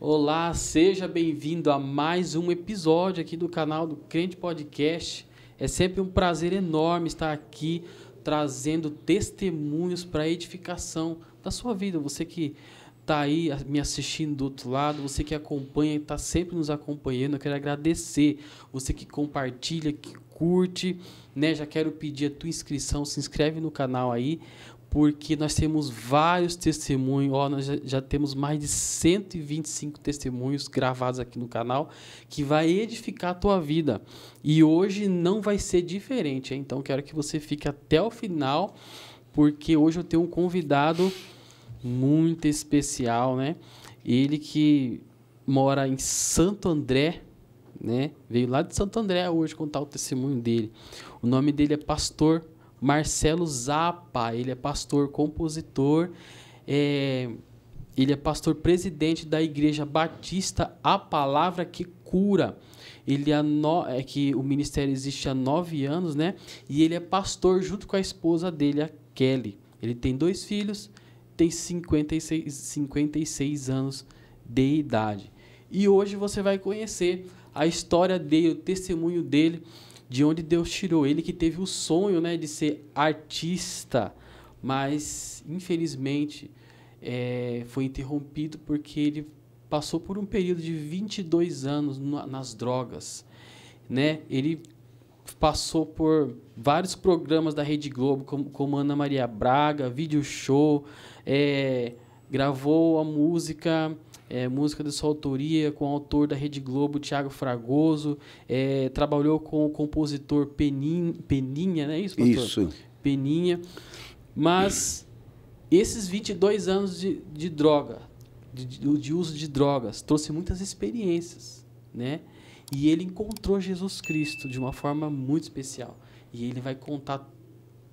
Olá, seja bem-vindo a mais um episódio aqui do canal do Crente Podcast. É sempre um prazer enorme estar aqui trazendo testemunhos para edificação da sua vida. Você que está aí me assistindo do outro lado, você que acompanha e está sempre nos acompanhando, eu quero agradecer. Você que compartilha, que curte, né? Já quero pedir a tua inscrição, se inscreve no canal aí, porque nós temos vários testemunhos, ó, nós já, já, temos mais de 125 testemunhos gravados aqui no canal que vai edificar a tua vida. E hoje não vai ser diferente, hein? então quero que você fique até o final, porque hoje eu tenho um convidado muito especial, né? Ele que mora em Santo André, né? Veio lá de Santo André hoje contar o testemunho dele. O nome dele é Pastor Marcelo Zappa. Ele é pastor, compositor, é... ele é pastor presidente da Igreja Batista A Palavra que Cura. Ele é, no... é que o ministério existe há nove anos, né? E ele é pastor junto com a esposa dele, a Kelly. Ele tem dois filhos, tem 56, 56 anos de idade. E hoje você vai conhecer a história dele, o testemunho dele, de onde Deus tirou ele, que teve o sonho né, de ser artista, mas infelizmente é, foi interrompido porque ele passou por um período de 22 anos nas drogas. Né? Ele passou por vários programas da Rede Globo, como, como Ana Maria Braga, Vídeo Show, é, gravou a música, é, música de sua autoria, com o autor da Rede Globo, Tiago Fragoso, é, trabalhou com o compositor Penin, Peninha, não é isso, pastor? Isso. Peninha. Mas esses 22 anos de, de droga, de, de uso de drogas, trouxe muitas experiências, né? E ele encontrou Jesus Cristo de uma forma muito especial. E ele vai contar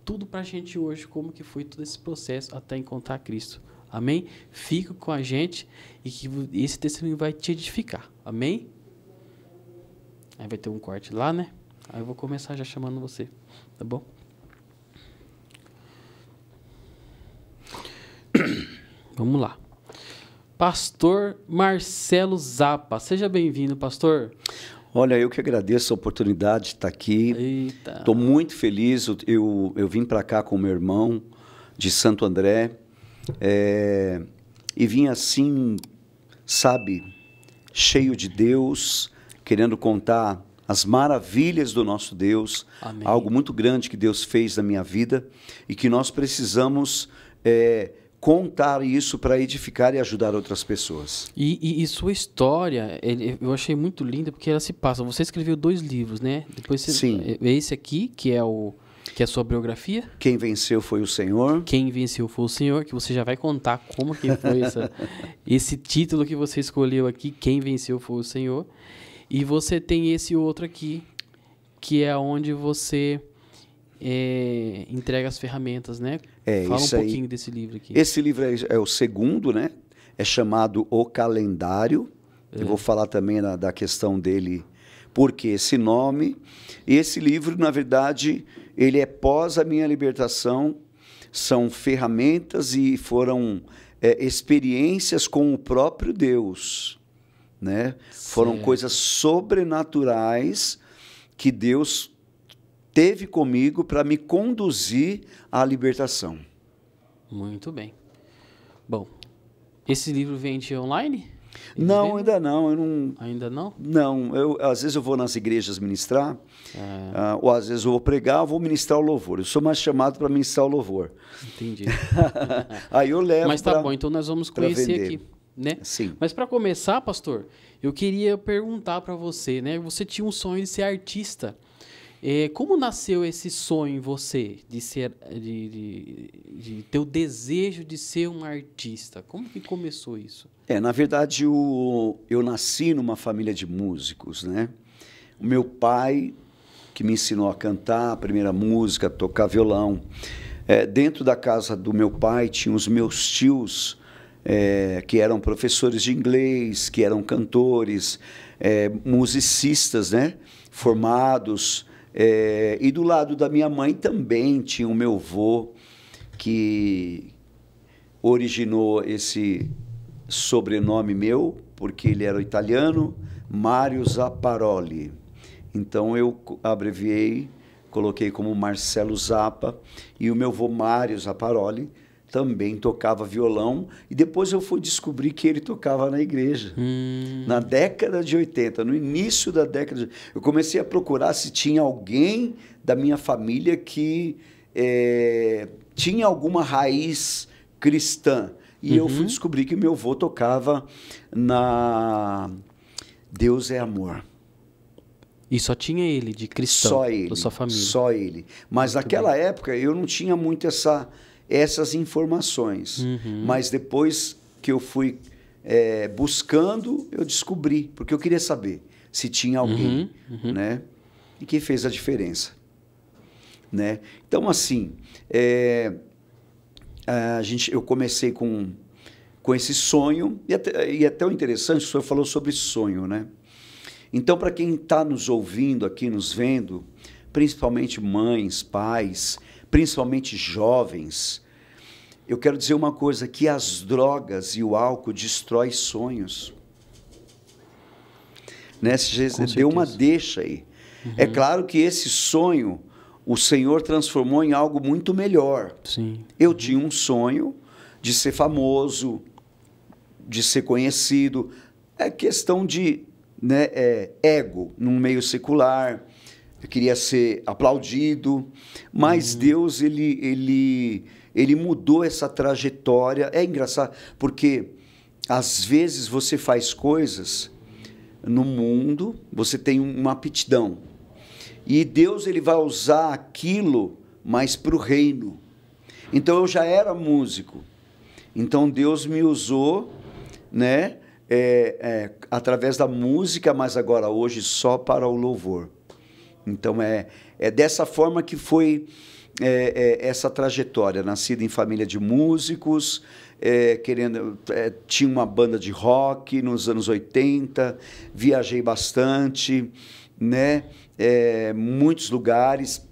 tudo para a gente hoje, como que foi todo esse processo até encontrar Cristo. Amém? Fica com a gente e que esse testemunho vai te edificar. Amém? Aí vai ter um corte lá, né? Aí eu vou começar já chamando você, tá bom? Vamos lá. Pastor Marcelo Zappa, seja bem-vindo, pastor. Olha, eu que agradeço a oportunidade de estar aqui. Estou muito feliz. Eu, eu vim para cá com meu irmão de Santo André é, e vim assim, sabe, cheio de Deus, querendo contar as maravilhas do nosso Deus, Amém. algo muito grande que Deus fez na minha vida e que nós precisamos é, contar isso para edificar e ajudar outras pessoas. E, e, e sua história, ele, eu achei muito linda porque ela se passa. Você escreveu dois livros, né? Depois você, Sim. É, esse aqui, que é o que é a sua biografia. Quem venceu foi o Senhor. Quem venceu foi o Senhor, que você já vai contar como que foi essa, esse título que você escolheu aqui, Quem venceu foi o Senhor. E você tem esse outro aqui, que é onde você é, entrega as ferramentas, né? É, Fala um pouquinho aí, desse livro aqui. Esse livro é, é, o segundo, né? É chamado O Calendário. É. Eu vou falar também na, da questão dele, porque esse nome. E esse livro, na verdade, ele é pós a minha libertação. São ferramentas e foram é, experiências com o próprio Deus. Né? Foram coisas sobrenaturais que Deus teve comigo para me conduzir à libertação. Muito bem. Bom, esse livro vende online? Eles não, vendem? ainda não, não, Ainda não? Não, eu, às vezes eu vou nas igrejas ministrar, é... uh, ou às vezes eu vou pregar, ou vou ministrar o louvor. Eu sou mais chamado para ministrar o louvor. Entendi. Aí eu levo. Mas tá pra, bom, então nós vamos conhecer aqui. Né? Sim. Mas para começar, pastor, eu queria perguntar para você, né? Você tinha um sonho de ser artista. É, como nasceu esse sonho em você de ser, de, de, de o desejo de ser um artista? Como que começou isso? É, na verdade, o, eu nasci numa família de músicos, né? O meu pai que me ensinou a cantar, a primeira música, tocar violão. É, dentro da casa do meu pai tinha os meus tios é, que eram professores de inglês, que eram cantores, é, musicistas, né? Formados. É, e do lado da minha mãe também tinha o meu avô, que originou esse sobrenome meu, porque ele era italiano, Mário Zapparoli. Então eu abreviei, coloquei como Marcelo Zappa, e o meu avô Mário Zapparoli também tocava violão e depois eu fui descobrir que ele tocava na igreja. Hum. Na década de 80, no início da década de... Eu comecei a procurar se tinha alguém da minha família que é, tinha alguma raiz cristã. E uhum. eu fui uhum. descobrir que meu avô tocava na Deus é Amor. E só tinha ele de cristão só ele, da sua família. Só ele. Mas Muito naquela bem. época eu não tinha muito essa essas informações. Uhum. Mas depois que eu fui é, buscando, eu descobri, porque eu queria saber se tinha alguém, uhum. Uhum. né? E que fez a diferença, né? Então, assim, é, a gente, eu comecei com, com esse sonho, e até, e até o interessante, o senhor falou sobre sonho, né? Então, para quem está nos ouvindo aqui, nos vendo, principalmente mães, pais, principalmente jovens, eu quero dizer uma coisa, que as drogas e o álcool destrói sonhos. Né? Você deu certeza. uma deixa aí. É uhum. É claro que esse sonho o Senhor transformou em algo muito melhor. Sim. Eu uhum. tinha um sonho de ser famoso, de ser conhecido. É questão de né, é, ego num meio secular eu queria ser aplaudido, mas uhum. Deus ele, ele, ele mudou essa trajetória. É engraçado porque às vezes você faz coisas no mundo, você tem uma aptidão e Deus ele vai usar aquilo mais para o reino. Então eu já era músico, então Deus me usou, né? É, é, através da música, mas agora hoje só para o louvor. Então, é, é dessa forma que foi é, é, essa trajetória. Nascida em família de músicos, é, querendo, é, tinha uma banda de rock nos anos 80, viajei bastante, né? É, muitos lugares,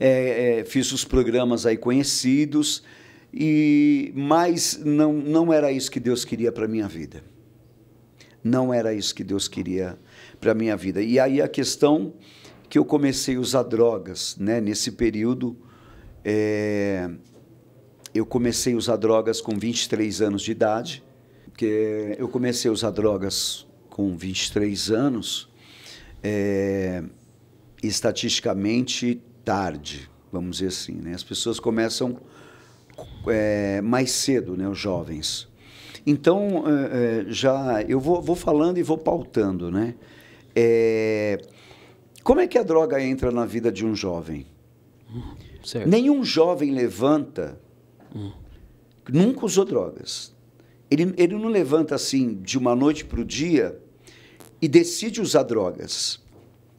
é, fiz os programas aí conhecidos, e mas não, não era isso que Deus queria para minha vida. Não era isso que Deus queria para a minha vida. E aí a questão que eu comecei a usar drogas, né? Nesse período, é... eu comecei a usar drogas com 23 anos de idade, porque eu comecei a usar drogas com 23 anos, é... estatisticamente tarde, vamos dizer assim, né? As pessoas começam é, mais cedo, né? Os jovens. Então, já eu vou, vou falando e vou pautando, né? É... Como é que a droga entra na vida de um jovem? Certo. Nenhum jovem levanta, hum. nunca usou drogas. Ele, ele não levanta assim de uma noite para o dia e decide usar drogas.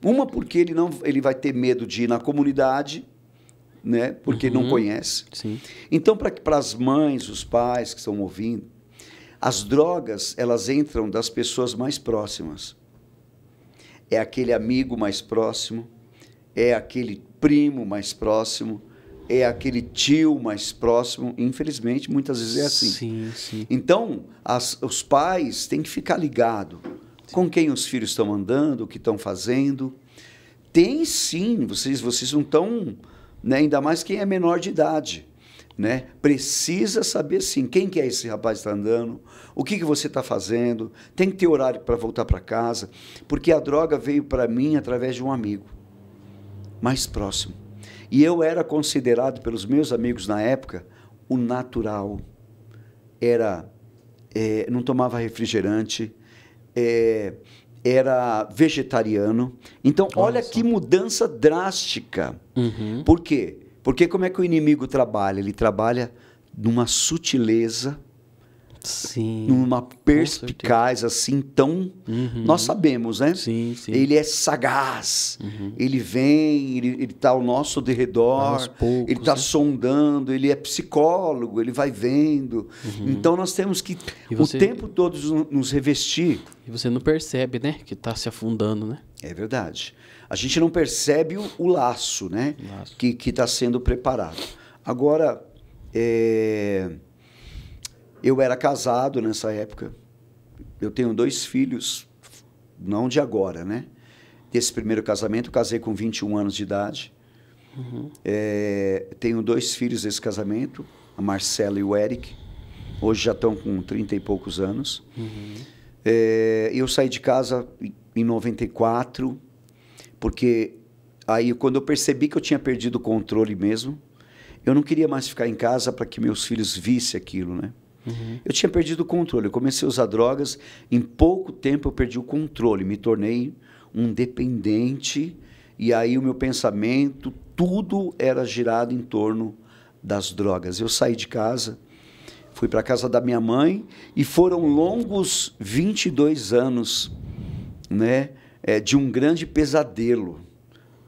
Uma porque ele não ele vai ter medo de ir na comunidade, né? Porque uhum. não conhece. Sim. Então para as mães, os pais que estão ouvindo, as drogas elas entram das pessoas mais próximas é aquele amigo mais próximo, é aquele primo mais próximo, é aquele tio mais próximo. Infelizmente, muitas vezes é assim. Sim, sim. Então, as, os pais têm que ficar ligado com quem os filhos estão andando, o que estão fazendo. Tem sim, vocês, vocês não estão, né, ainda mais quem é menor de idade né? Precisa saber sim quem que é esse rapaz que está andando, o que, que você está fazendo, tem que ter horário para voltar para casa, porque a droga veio para mim através de um amigo mais próximo. E eu era considerado pelos meus amigos na época o natural. Era é, não tomava refrigerante, é, era vegetariano. Então, olha, olha que mudança drástica. Uhum. Por quê? Porque como é que o inimigo trabalha? Ele trabalha numa sutileza, sim, numa perspicaz assim tão. Uhum. Nós sabemos, né? Sim, sim. Ele é sagaz. Uhum. Ele vem, ele está ao nosso derredor, poucos, ele está né? sondando, ele é psicólogo, ele vai vendo. Uhum. Então nós temos que você... o tempo todo nos revestir. E você não percebe, né? Que está se afundando, né? É verdade a gente não percebe o, o laço, né? Laço. Que está sendo preparado. Agora, é, eu era casado nessa época. Eu tenho dois filhos, não de agora, né? Desse primeiro casamento, casei com 21 anos de idade. Uhum. É, tenho dois filhos desse casamento, a Marcela e o Eric. Hoje já estão com 30 e poucos anos. Uhum. É, eu saí de casa em 94 porque aí, quando eu percebi que eu tinha perdido o controle mesmo, eu não queria mais ficar em casa para que meus filhos vissem aquilo, né? Uhum. Eu tinha perdido o controle. Eu comecei a usar drogas. Em pouco tempo eu perdi o controle. Me tornei um dependente. E aí o meu pensamento, tudo era girado em torno das drogas. Eu saí de casa, fui para a casa da minha mãe e foram longos 22 anos, né? é, de um grande pesadelo.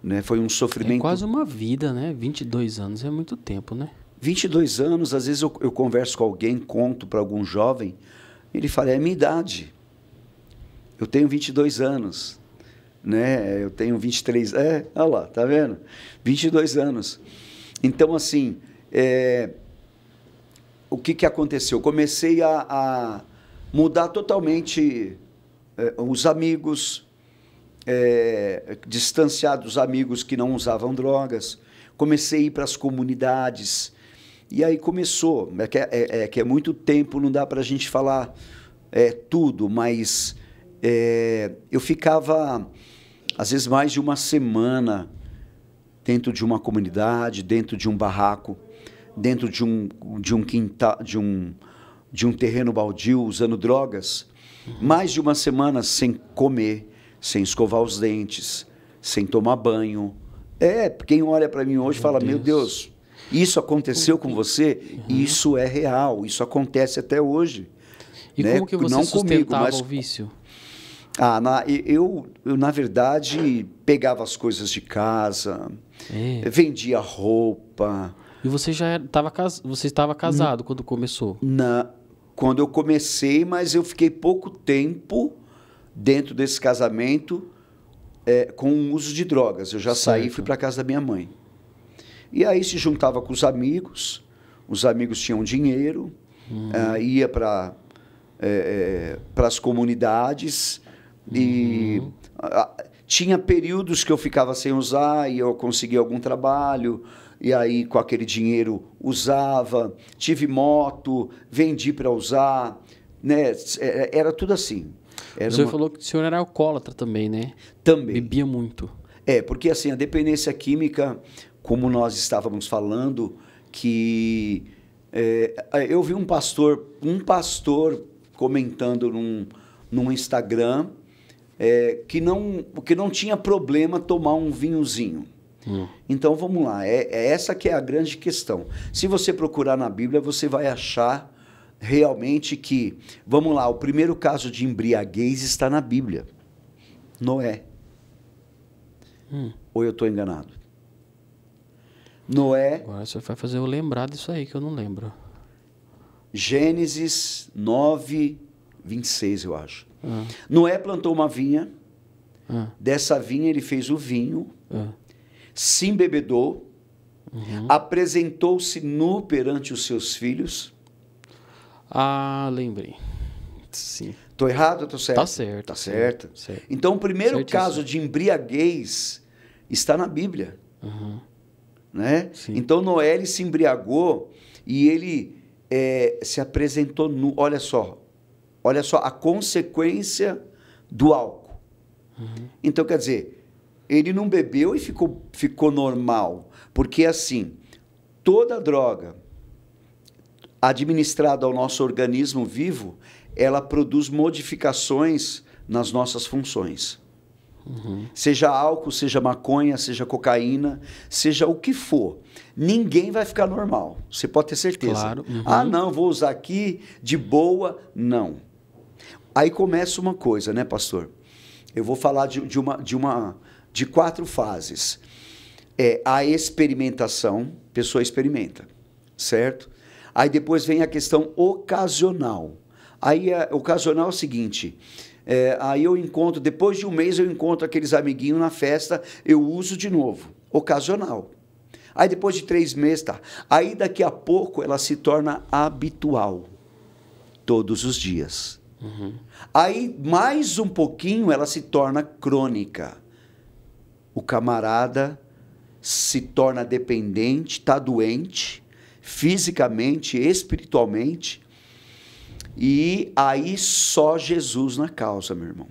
Né? Foi um sofrimento. É quase uma vida, né? 22 anos é muito tempo, né? 22 anos, às vezes eu, eu converso com alguém, conto para algum jovem, ele fala: é minha idade. Eu tenho 22 anos. Né? Eu tenho 23. É, olha lá, tá vendo? 22 anos. Então, assim, é, o que, que aconteceu? Eu comecei a, a mudar totalmente é, os amigos, é, distanciar dos amigos que não usavam drogas, comecei a ir para as comunidades. E aí começou, é que é, é, é que é muito tempo, não dá para a gente falar é, tudo, mas é, eu ficava, às vezes, mais de uma semana dentro de uma comunidade, dentro de um barraco, dentro de um, de um quintal, de um, de um terreno baldio, usando drogas. Uhum. Mais de uma semana sem comer, sem escovar os dentes, sem tomar banho. É, quem olha para mim hoje meu fala: Deus. Meu Deus, isso aconteceu com você? Uhum. Isso é real, isso acontece até hoje. E né? como que você Não sustentava comigo, mas... o vício? Ah, na, eu, eu, na verdade, pegava as coisas de casa, é. vendia roupa. E você já estava você estava casado N hum. quando começou? Na, quando eu comecei, mas eu fiquei pouco tempo dentro desse casamento é, com o uso de drogas. Eu já certo. saí e fui para casa da minha mãe. E aí se juntava com os amigos, os amigos tinham dinheiro, uhum. uh, ia para é, é, as comunidades uhum. e a, tinha períodos que eu ficava sem usar e eu conseguia algum trabalho e aí com aquele dinheiro usava, tive moto, vendi para usar, né? É, é, era tudo assim. Era o senhor uma... falou que o senhor era alcoólatra também, né? Também. Bebia muito. É, porque assim, a dependência química, como nós estávamos falando, que é, eu vi um pastor, um pastor comentando num, num Instagram é, que, não, que não tinha problema tomar um vinhozinho. Hum. Então vamos lá, é, é, essa que é a grande questão. Se você procurar na Bíblia, você vai achar realmente que, vamos lá, o primeiro caso de embriaguez está na Bíblia. Noé. Hum. Ou eu estou enganado? Noé. Agora você vai fazer eu lembrar disso aí que eu não lembro. Gênesis 9, 26, eu acho. Ah. Noé plantou uma vinha. Ah. Dessa vinha ele fez o vinho. Ah. Se embebedou. Uhum. Apresentou-se nu perante os seus filhos ah, lembrei. Sim. Tô errado ou tô certo? Tá certo. Tá certo. certo. Então, o primeiro caso de embriaguez está na Bíblia. Uhum. Né? Sim. Então, Noé se embriagou e ele é, se apresentou Olha só. Olha só a consequência do álcool. Uhum. Então, quer dizer, ele não bebeu e ficou, ficou normal. Porque, assim, toda droga, administrada ao nosso organismo vivo, ela produz modificações nas nossas funções. Uhum. Seja álcool, seja maconha, seja cocaína, seja o que for, ninguém vai ficar normal. Você pode ter certeza. Claro. Uhum. Ah, não, vou usar aqui de boa. Não. Aí começa uma coisa, né, pastor? Eu vou falar de, de uma, de uma de quatro fases. É a experimentação, pessoa experimenta, certo? Aí depois vem a questão ocasional. Aí a, é, ocasional é o seguinte. É, aí eu encontro, depois de um mês eu encontro aqueles amiguinhos na festa, eu uso de novo. Ocasional. Aí depois de três meses, tá. Aí daqui a pouco ela se torna habitual. Todos os dias. Uhum. Aí mais um pouquinho ela se torna crônica. O camarada se torna dependente, está doente, fisicamente, espiritualmente. E aí só Jesus na causa, meu irmão.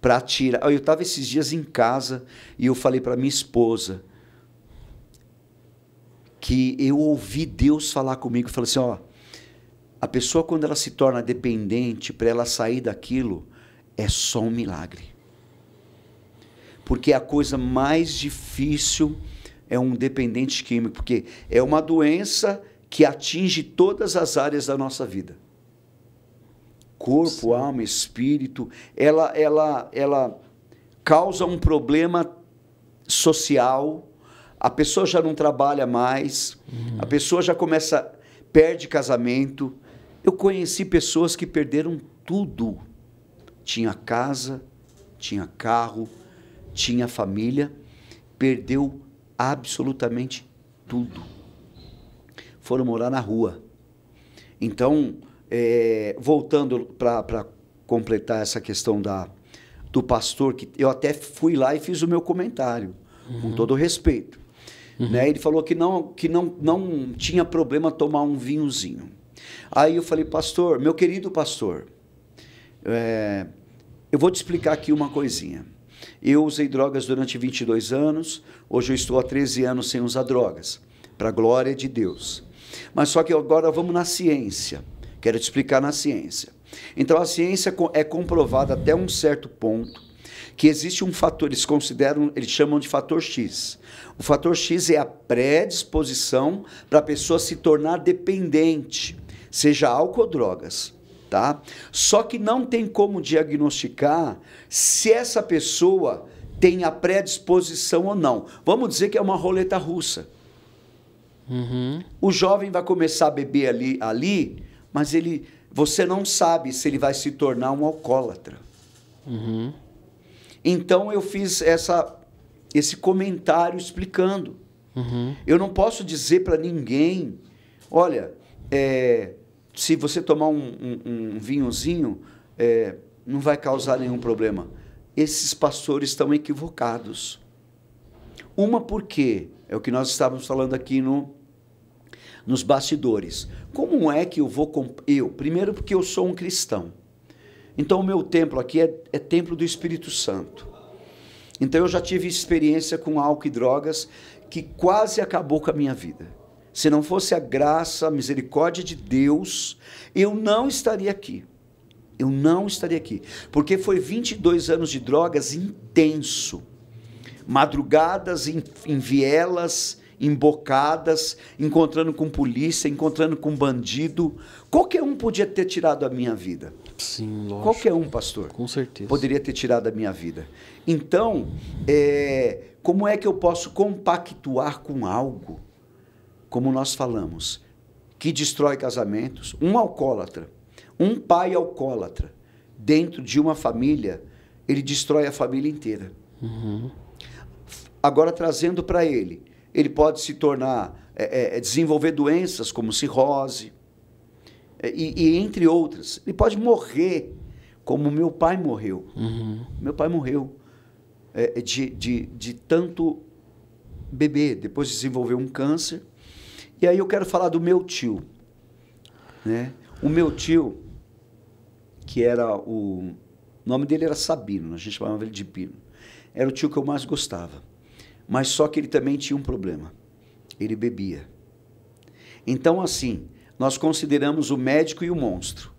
Para tirar. Eu estava esses dias em casa e eu falei para minha esposa que eu ouvi Deus falar comigo, falou assim, ó, a pessoa quando ela se torna dependente, para ela sair daquilo, é só um milagre. Porque é a coisa mais difícil é um dependente químico, porque é uma doença que atinge todas as áreas da nossa vida. Corpo, Sim. alma, espírito, ela ela ela causa um problema social. A pessoa já não trabalha mais, uhum. a pessoa já começa perde casamento. Eu conheci pessoas que perderam tudo. Tinha casa, tinha carro, tinha família, perdeu absolutamente tudo. Foram morar na rua. Então, é, voltando para completar essa questão da, do pastor, que eu até fui lá e fiz o meu comentário, uhum. com todo respeito. Uhum. Né? Ele falou que, não, que não, não tinha problema tomar um vinhozinho. Aí eu falei, pastor, meu querido pastor, é, eu vou te explicar aqui uma coisinha. Eu usei drogas durante 22 anos, hoje eu estou há 13 anos sem usar drogas, para a glória de Deus. Mas só que agora vamos na ciência. Quero te explicar na ciência. Então a ciência é comprovada até um certo ponto que existe um fator, eles consideram, eles chamam de fator X. O fator X é a predisposição para a pessoa se tornar dependente, seja álcool ou drogas tá? Só que não tem como diagnosticar se essa pessoa tem a predisposição ou não. Vamos dizer que é uma roleta russa. Uhum. O jovem vai começar a beber ali, ali, mas ele, você não sabe se ele vai se tornar um alcoólatra. Uhum. Então eu fiz essa, esse comentário explicando. Uhum. Eu não posso dizer para ninguém, olha, é, se você tomar um, um, um vinhozinho, é, não vai causar nenhum problema. Esses pastores estão equivocados. Uma porque é o que nós estávamos falando aqui no, nos bastidores. Como é que eu vou eu? Primeiro porque eu sou um cristão. Então o meu templo aqui é, é templo do Espírito Santo. Então eu já tive experiência com álcool e drogas que quase acabou com a minha vida. Se não fosse a graça, a misericórdia de Deus, eu não estaria aqui. Eu não estaria aqui. Porque foi 22 anos de drogas intenso. Madrugadas em, em vielas, embocadas, encontrando com polícia, encontrando com bandido. Qualquer um podia ter tirado a minha vida. Sim, lógico. Qualquer um, pastor. Com certeza. Poderia ter tirado a minha vida. Então, é, como é que eu posso compactuar com algo? como nós falamos, que destrói casamentos, um alcoólatra, um pai alcoólatra, dentro de uma família, ele destrói a família inteira. Uhum. Agora, trazendo para ele, ele pode se tornar, é, é, é, desenvolver doenças como cirrose, é, e, e, entre outras. Ele pode morrer, como meu pai morreu. Uhum. Meu pai morreu é, é, de, de, de tanto beber, depois desenvolveu um câncer, e aí eu quero falar do meu tio. Né? O meu tio, que era o. O nome dele era Sabino, a gente chamava ele de Pino. Era o tio que eu mais gostava. Mas só que ele também tinha um problema. Ele bebia. Então, assim, nós consideramos o médico e o monstro.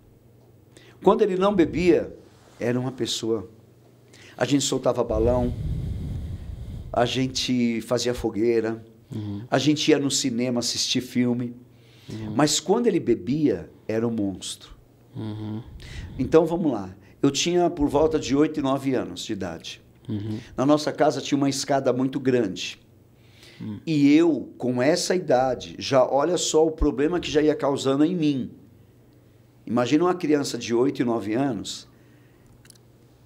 Quando ele não bebia, era uma pessoa. A gente soltava balão, a gente fazia fogueira, Uhum. A gente ia no cinema assistir filme. Uhum. Mas quando ele bebia, era um monstro. Uhum. Então vamos lá. Eu tinha por volta de 8 e 9 anos de idade. Uhum. Na nossa casa tinha uma escada muito grande. Hum. E eu, com essa idade, já olha só o problema que já ia causando em mim. Imagina uma criança de 8 e 9 anos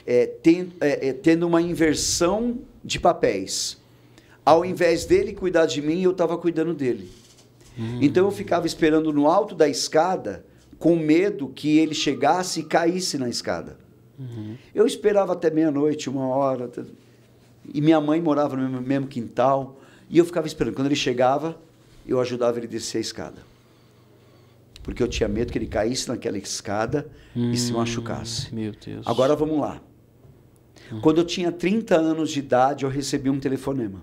é, ten, é, é, tendo uma inversão de papéis. Ao invés dele cuidar de mim, eu estava cuidando dele. Hum. Então eu ficava esperando no alto da escada, com medo que ele chegasse e caísse na escada. Uhum. Eu esperava até meia-noite, uma hora. Até... E minha mãe morava no mesmo quintal. E eu ficava esperando. Quando ele chegava, eu ajudava ele a descer a escada. Porque eu tinha medo que ele caísse naquela escada hum, e se hum, machucasse. Meu Deus. Agora vamos lá. Uhum. Quando eu tinha 30 anos de idade, eu recebi um telefonema.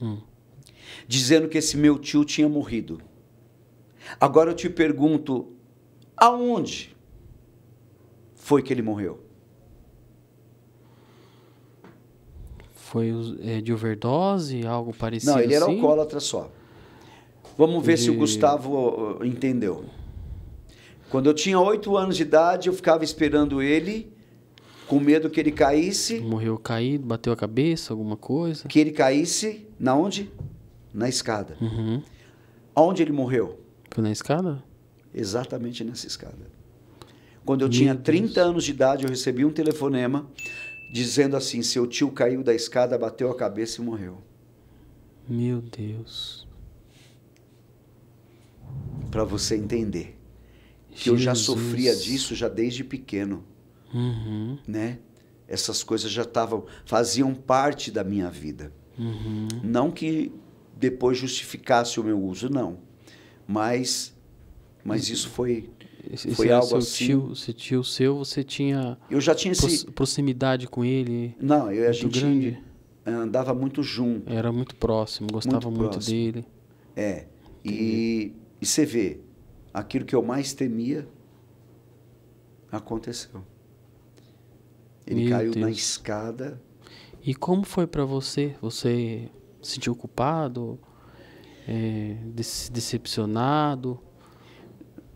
Hum. Dizendo que esse meu tio tinha morrido. Agora eu te pergunto, aonde foi que ele morreu? Foi é, de overdose, algo parecido? Não, ele era assim? alcoólatra só. Vamos ver se o Gustavo uh, uh, entendeu. Quando eu tinha oito anos de idade, eu ficava esperando ele com medo que ele caísse. Morreu caído, bateu a cabeça, alguma coisa. Que ele caísse na onde? Na escada. Uhum. Onde ele morreu? Foi na escada? Exatamente nessa escada. Quando eu Meu tinha 30 Deus. anos de idade, eu recebi um telefonema dizendo assim: seu tio caiu da escada, bateu a cabeça e morreu. Meu Deus. Para você entender que Jesus. eu já sofria disso já desde pequeno. Uhum. Né? Essas coisas já estavam, faziam parte da minha vida. Uhum. Não que depois justificasse o meu uso, não. Mas, mas uhum. isso foi, esse, foi esse algo seu assim. Tio, esse tio seu, você tinha. Eu já tinha esse... proximidade com ele. Não, eu, a gente grande. andava muito junto. Era muito próximo, gostava muito, muito dele. É. E, e você vê, aquilo que eu mais temia aconteceu. Ele Meu caiu Deus. na escada. E como foi para você? Você se sentiu culpado? É, decepcionado?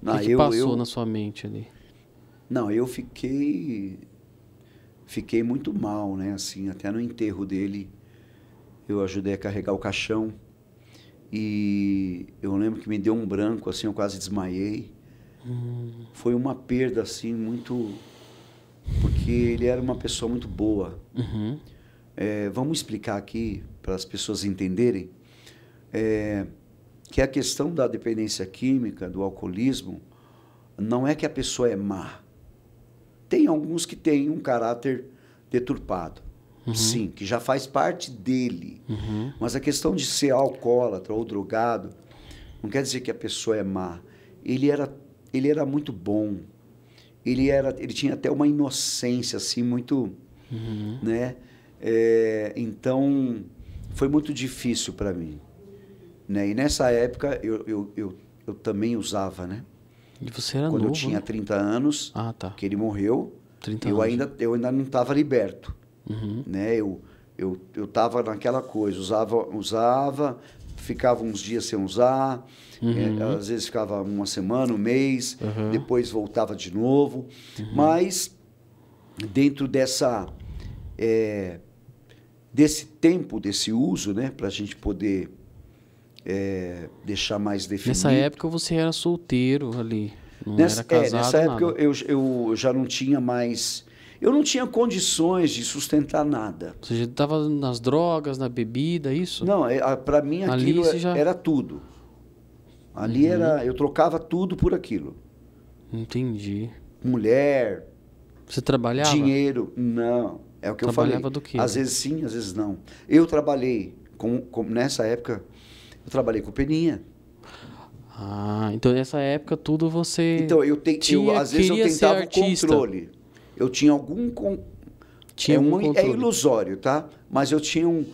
Não, o que, eu, que passou eu, na sua mente ali? Não, eu fiquei fiquei muito mal, né? Assim, até no enterro dele eu ajudei a carregar o caixão e eu lembro que me deu um branco, assim, eu quase desmaiei. Hum. Foi uma perda assim muito porque ele era uma pessoa muito boa. Uhum. É, vamos explicar aqui para as pessoas entenderem é, que a questão da dependência química, do alcoolismo, não é que a pessoa é má. Tem alguns que têm um caráter deturpado, uhum. sim, que já faz parte dele. Uhum. Mas a questão de ser alcoólatra ou drogado não quer dizer que a pessoa é má. Ele era, ele era muito bom ele era, ele tinha até uma inocência assim muito, uhum. né? É, então foi muito difícil para mim, né? E nessa época eu, eu, eu, eu, também usava, né? E você era Quando novo, eu tinha né? 30 anos, ah, tá. que ele morreu, eu anos. ainda eu ainda não estava liberto, uhum. né? Eu eu eu tava naquela coisa, usava usava, ficava uns dias sem usar, é, uhum. é, às vezes ficava uma semana, um mês, uhum. depois voltava de novo. Uhum. Mas dentro dessa é, desse tempo, desse uso, né, para a gente poder é, deixar mais definido. Nessa época você era solteiro ali, não nessa, era é, casado. nessa época eu, eu, eu já não tinha mais eu não tinha condições de sustentar nada. Você já estava nas drogas, na bebida, isso? Não, é, para mim aquilo é, já... era tudo. Ali uhum. era, eu trocava tudo por aquilo. Entendi. Mulher. Você trabalhava? Dinheiro, não. É o que trabalhava eu falei. do quê? Às vezes sim, às vezes não. Eu trabalhei com, com nessa época eu trabalhei com Peninha. Ah, então nessa época tudo você Então eu, te, eu às vezes eu tentava o controle eu tinha algum. Con... Tinha é, um, um é ilusório, tá? Mas eu tinha um,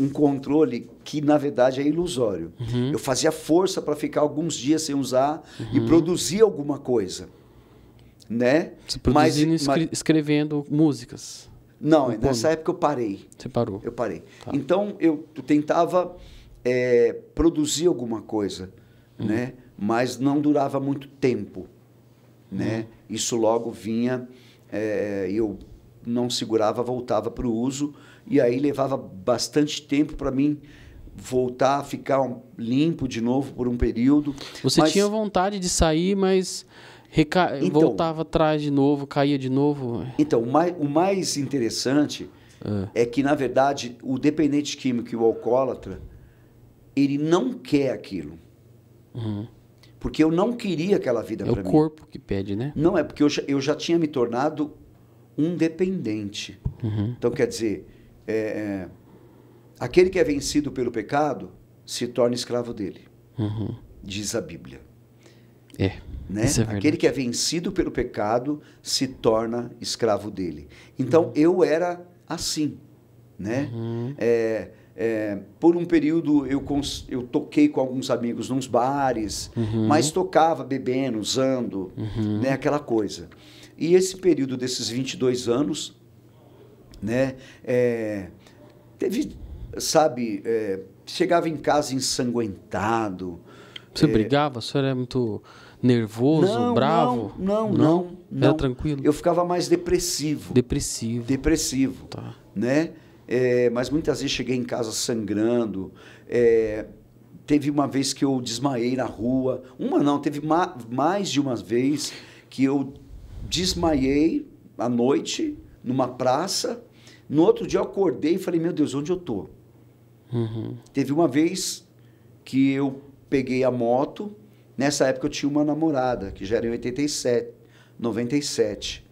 um controle que, na verdade, é ilusório. Uhum. Eu fazia força para ficar alguns dias sem usar uhum. e produzir alguma coisa. Né? produzindo mas, escrevendo músicas. Não, um nessa época eu parei. Você parou? Eu parei. Tá. Então, eu tentava é, produzir alguma coisa, uhum. né? mas não durava muito tempo. Né? Uhum. Isso logo vinha é, eu não segurava, voltava para o uso, e aí levava bastante tempo para mim voltar a ficar limpo de novo por um período. Você mas... tinha vontade de sair, mas reca... então, voltava atrás de novo, caía de novo? Então, o mais, o mais interessante é. é que, na verdade, o dependente químico e o alcoólatra, ele não quer aquilo. Uhum. Porque eu não queria aquela vida é para mim. É o corpo que pede, né? Não, é porque eu já, eu já tinha me tornado um dependente. Uhum. Então, quer dizer, é, é aquele que é vencido pelo pecado se torna escravo dele, uhum. diz a Bíblia. É. Né? é aquele que é vencido pelo pecado se torna escravo dele. Então, uhum. eu era assim. Né? Uhum. É, é, por um período eu, eu toquei com alguns amigos nos bares, uhum. mas tocava bebendo, usando, uhum. né, aquela coisa. E esse período desses 22 anos, né, é, teve, sabe, é, chegava em casa ensanguentado. Você é, brigava? Você era é muito nervoso, não, bravo? Não, não, não. não era tranquilo? Eu ficava mais depressivo. Depressivo. Depressivo, tá. né? é, mas muitas vezes cheguei em casa sangrando. É, teve uma vez que eu desmaiei na rua. Uma não, teve ma mais de uma vez que eu desmaiei à noite numa praça. No outro dia eu acordei e falei, meu Deus, onde eu tô? Uhum. Teve uma vez que eu peguei a moto. Nessa época eu tinha uma namorada, que já era em 87, 97.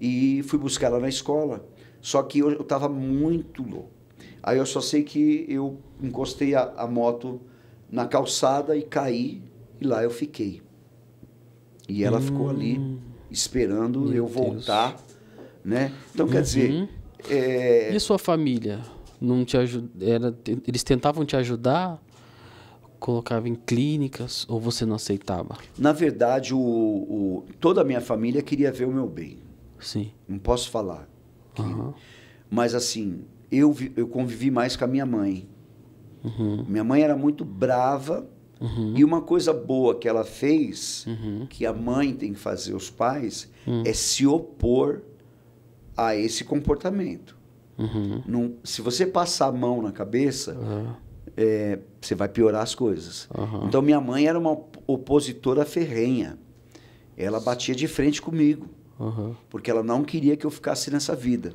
E fui buscar ela na escola. Só que eu, eu tava muito louco. Aí eu só sei que eu encostei a, a moto na calçada e caí, e lá eu fiquei. E ela hum, ficou ali esperando eu voltar, né? Então, uhum. quer dizer... Uhum. É... E a sua família? Não te ajud... Era... Eles tentavam te ajudar? Colocava em clínicas ou você não aceitava? Na verdade, o, o... toda a minha família queria ver o meu bem. Sim. Não posso falar. Uhum. Mas assim, eu, eu convivi mais com a minha mãe. Uhum. Minha mãe era muito brava. Uhum. E uma coisa boa que ela fez, uhum. que a mãe tem que fazer os pais, hum. é se opor a esse comportamento. Uhum. Não, se você passar a mão na cabeça, é, você vai piorar as coisas. Então minha mãe era uma opositora ferrenha. Ela batia de frente comigo porque ela não queria que eu ficasse nessa vida,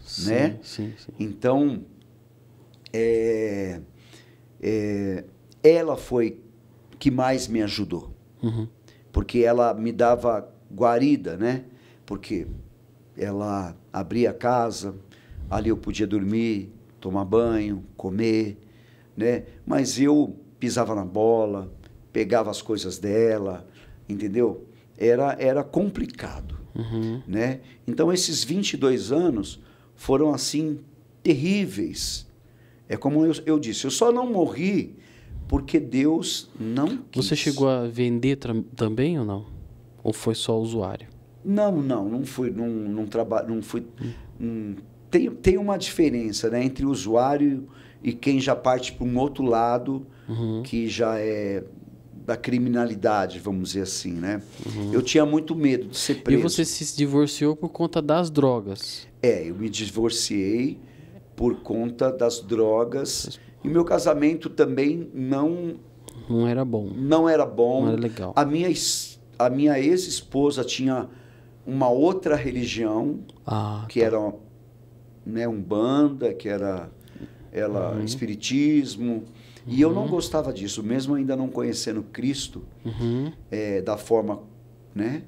sim, né? Sim, sim. Então, é, é, ela foi que mais me ajudou, uhum. porque ela me dava guarida, né? Porque ela abria a casa, ali eu podia dormir, tomar banho, comer, né? Mas eu pisava na bola, pegava as coisas dela, entendeu? Era era complicado. Uhum. Né? Então, esses 22 anos foram, assim, terríveis. É como eu, eu disse, eu só não morri porque Deus não quis. Você chegou a vender também ou não? Ou foi só usuário? Não, não, não fui, não, não trabalho, não fui. Hum. Hum, tem, tem uma diferença, né, entre usuário e quem já parte para um outro lado, uhum. que já é da criminalidade, vamos dizer assim, né? Uhum. Eu tinha muito medo de ser preso. E você se divorciou por conta das drogas? É, eu me divorciei por conta das drogas. E meu casamento também não não era bom. Não era bom. Não era legal. A minha a minha ex-esposa tinha uma outra religião, ah, que tá. era né, umbanda, que era ela uhum. espiritismo. Uhum. E eu não uhum. gostava disso, mesmo ainda não conhecendo Cristo uhum. é, da forma, né?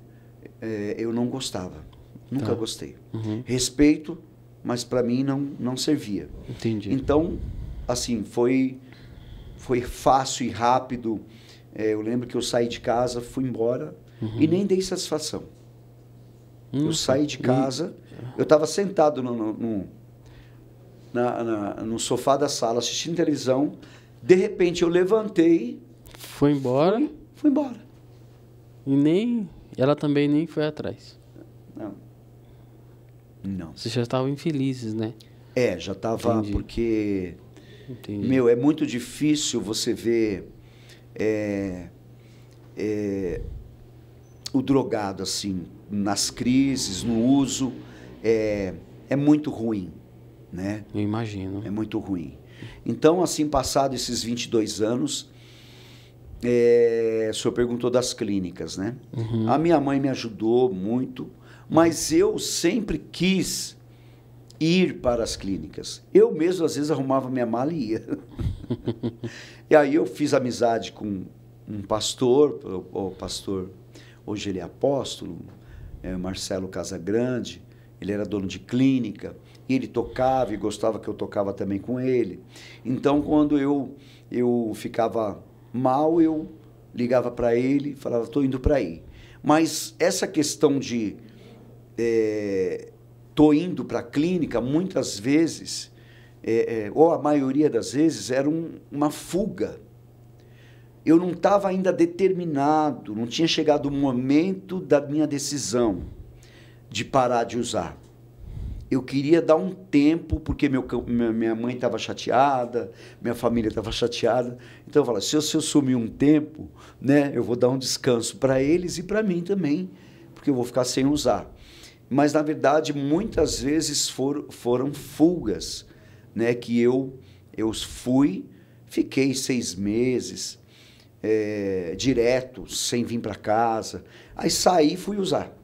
É, eu não gostava, nunca tá. gostei. Uhum. Respeito, mas para mim não não servia. Entendi. Então, assim, foi foi fácil e rápido. É, eu lembro que eu saí de casa, fui embora e uhum. nem dei satisfação. eu saí de casa, eu estava sentado no, no, no na, na, no sofá da sala assistindo televisão. De repente eu levantei. Foi embora? foi embora. E nem. Ela também nem foi atrás. Não. Não. Vocês já estavam infelizes, né? É, já estava. Porque. Entendi. Meu, é muito difícil você ver. É, é, o drogado, assim, nas crises, no uso. É, é muito ruim, né? Eu imagino. É muito ruim. Então, assim, passado esses 22 anos, é, o senhor perguntou das clínicas, né? Uhum. A minha mãe me ajudou muito, mas eu sempre quis ir para as clínicas. Eu mesmo, às vezes, arrumava minha mala e ia. e aí eu fiz amizade com um pastor, o pastor, hoje ele é apóstolo, é Marcelo Casagrande, ele era dono de clínica. E ele tocava e gostava que eu tocava também com ele. Então, quando eu, eu ficava mal, eu ligava para ele e falava, estou indo para aí. Mas essa questão de estou eh, é, indo para a clínica, muitas vezes, é, é, ou a maioria das vezes, era um, uma fuga. Eu não estava ainda determinado, não tinha chegado o momento da minha decisão de parar de usar eu queria dar um tempo, porque meu, minha mãe estava chateada, minha família estava chateada. Então eu falo: se eu, se eu sumir um tempo, né, eu vou dar um descanso para eles e para mim também, porque eu vou ficar sem usar. Mas, na verdade, muitas vezes for, foram fugas, né, que eu, eu fui, fiquei seis meses é, direto, sem vir para casa. Aí saí e fui usar.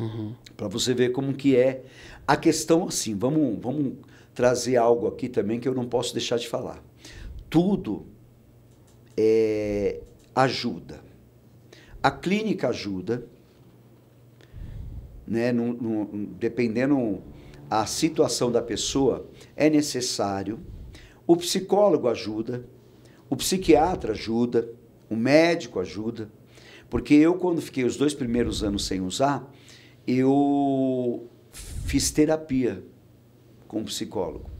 Uhum. Para você ver como que é. A questão, assim, vamos, vamos trazer algo aqui também que eu não posso deixar de falar. Tudo é, ajuda. A clínica ajuda, né, no, no, dependendo a situação da pessoa, é necessário. O psicólogo ajuda, o psiquiatra ajuda, o médico ajuda. Porque eu, quando fiquei os dois primeiros anos sem usar, eu fiz terapia com um psicólogo.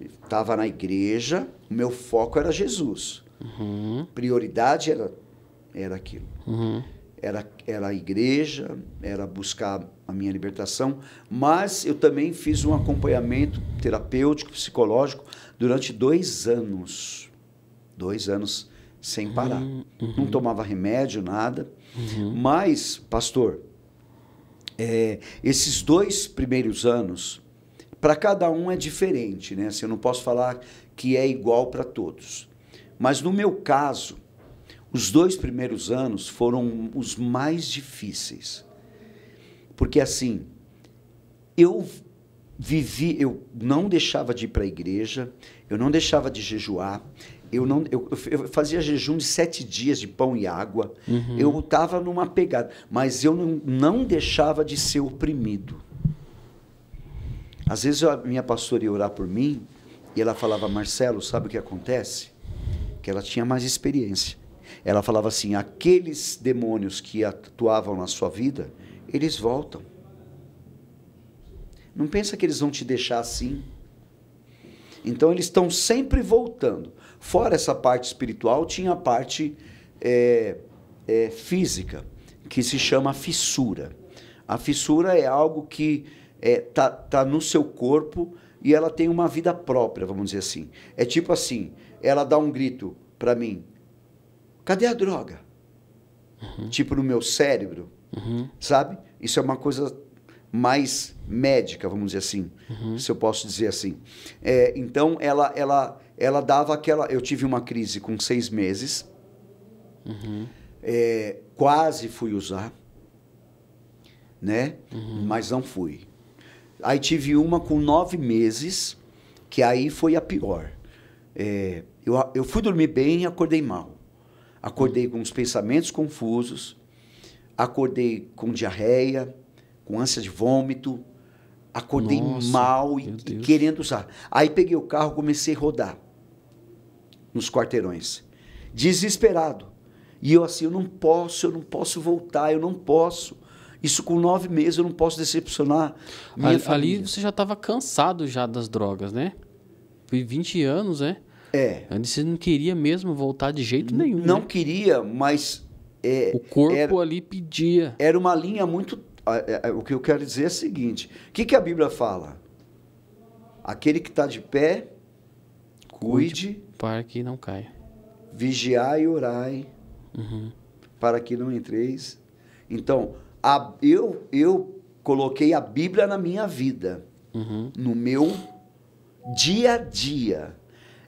Estava na igreja, o meu foco era Jesus. Uhum. Prioridade era, era aquilo. Uhum. Era, era a igreja, era buscar a minha libertação, mas eu também fiz um acompanhamento terapêutico, psicológico, durante dois anos. Dois anos sem parar. Uhum. Não uhum. tomava remédio, nada. Uhum. Mas, pastor, é, esses dois primeiros anos, para cada um é diferente, né? Assim, eu não posso falar que é igual para todos. Mas no meu caso, os dois primeiros anos foram os mais difíceis. Porque assim, eu vivi, eu não deixava de ir para a igreja, eu não deixava de jejuar, eu não eu, eu, fazia jejum de sete dias de pão e água. Uhum. Eu estava numa pegada, mas eu não, não deixava de ser oprimido. Às vezes a minha pastora ia orar por mim e ela falava: Marcelo, sabe o que acontece? Que ela tinha mais experiência. Ela falava assim: aqueles demônios que atuavam na sua vida, eles voltam. Não pensa que eles vão te deixar assim. Então eles estão sempre voltando. Fora essa parte espiritual, tinha a parte é, é, física, que se chama fissura. A fissura é algo que está é, tá, tá no seu corpo e ela tem uma vida própria, vamos dizer assim. É tipo assim, ela dá um grito para mim, cadê a droga? Uhum. Tipo no meu cérebro, uhum. sabe? Isso é uma coisa mais médica, vamos dizer assim, uhum. se eu posso dizer assim. É, então, ela, ela, ela dava aquela. Eu tive uma crise com seis meses, uhum. é, quase fui usar, né? Uhum. Mas não fui. Aí tive uma com nove meses, que aí foi a pior. É, eu, eu fui dormir bem e acordei mal. Acordei com os pensamentos confusos, acordei com diarreia, com ânsia de vômito, acordei Nossa, mal e, e, querendo usar. Aí peguei o carro, comecei a rodar nos quarteirões, desesperado. E eu assim, eu não posso, eu não posso voltar, eu não posso. Isso com nove meses, eu não posso decepcionar minha ali, família. Ali você já estava cansado já das drogas, né? Foi 20 anos, né? É. Você não queria mesmo voltar de jeito nenhum. Não né? queria, mas... É, o corpo era, ali pedia. Era uma linha muito... É, é, o que eu quero dizer é o seguinte. O que, que a Bíblia fala? Aquele que está de pé, cuide, cuide preocupar que não caia. Vigiai e orai uhum. para que não entreis. Então, a, eu, eu coloquei a Bíblia na minha vida, uhum. no meu dia a dia.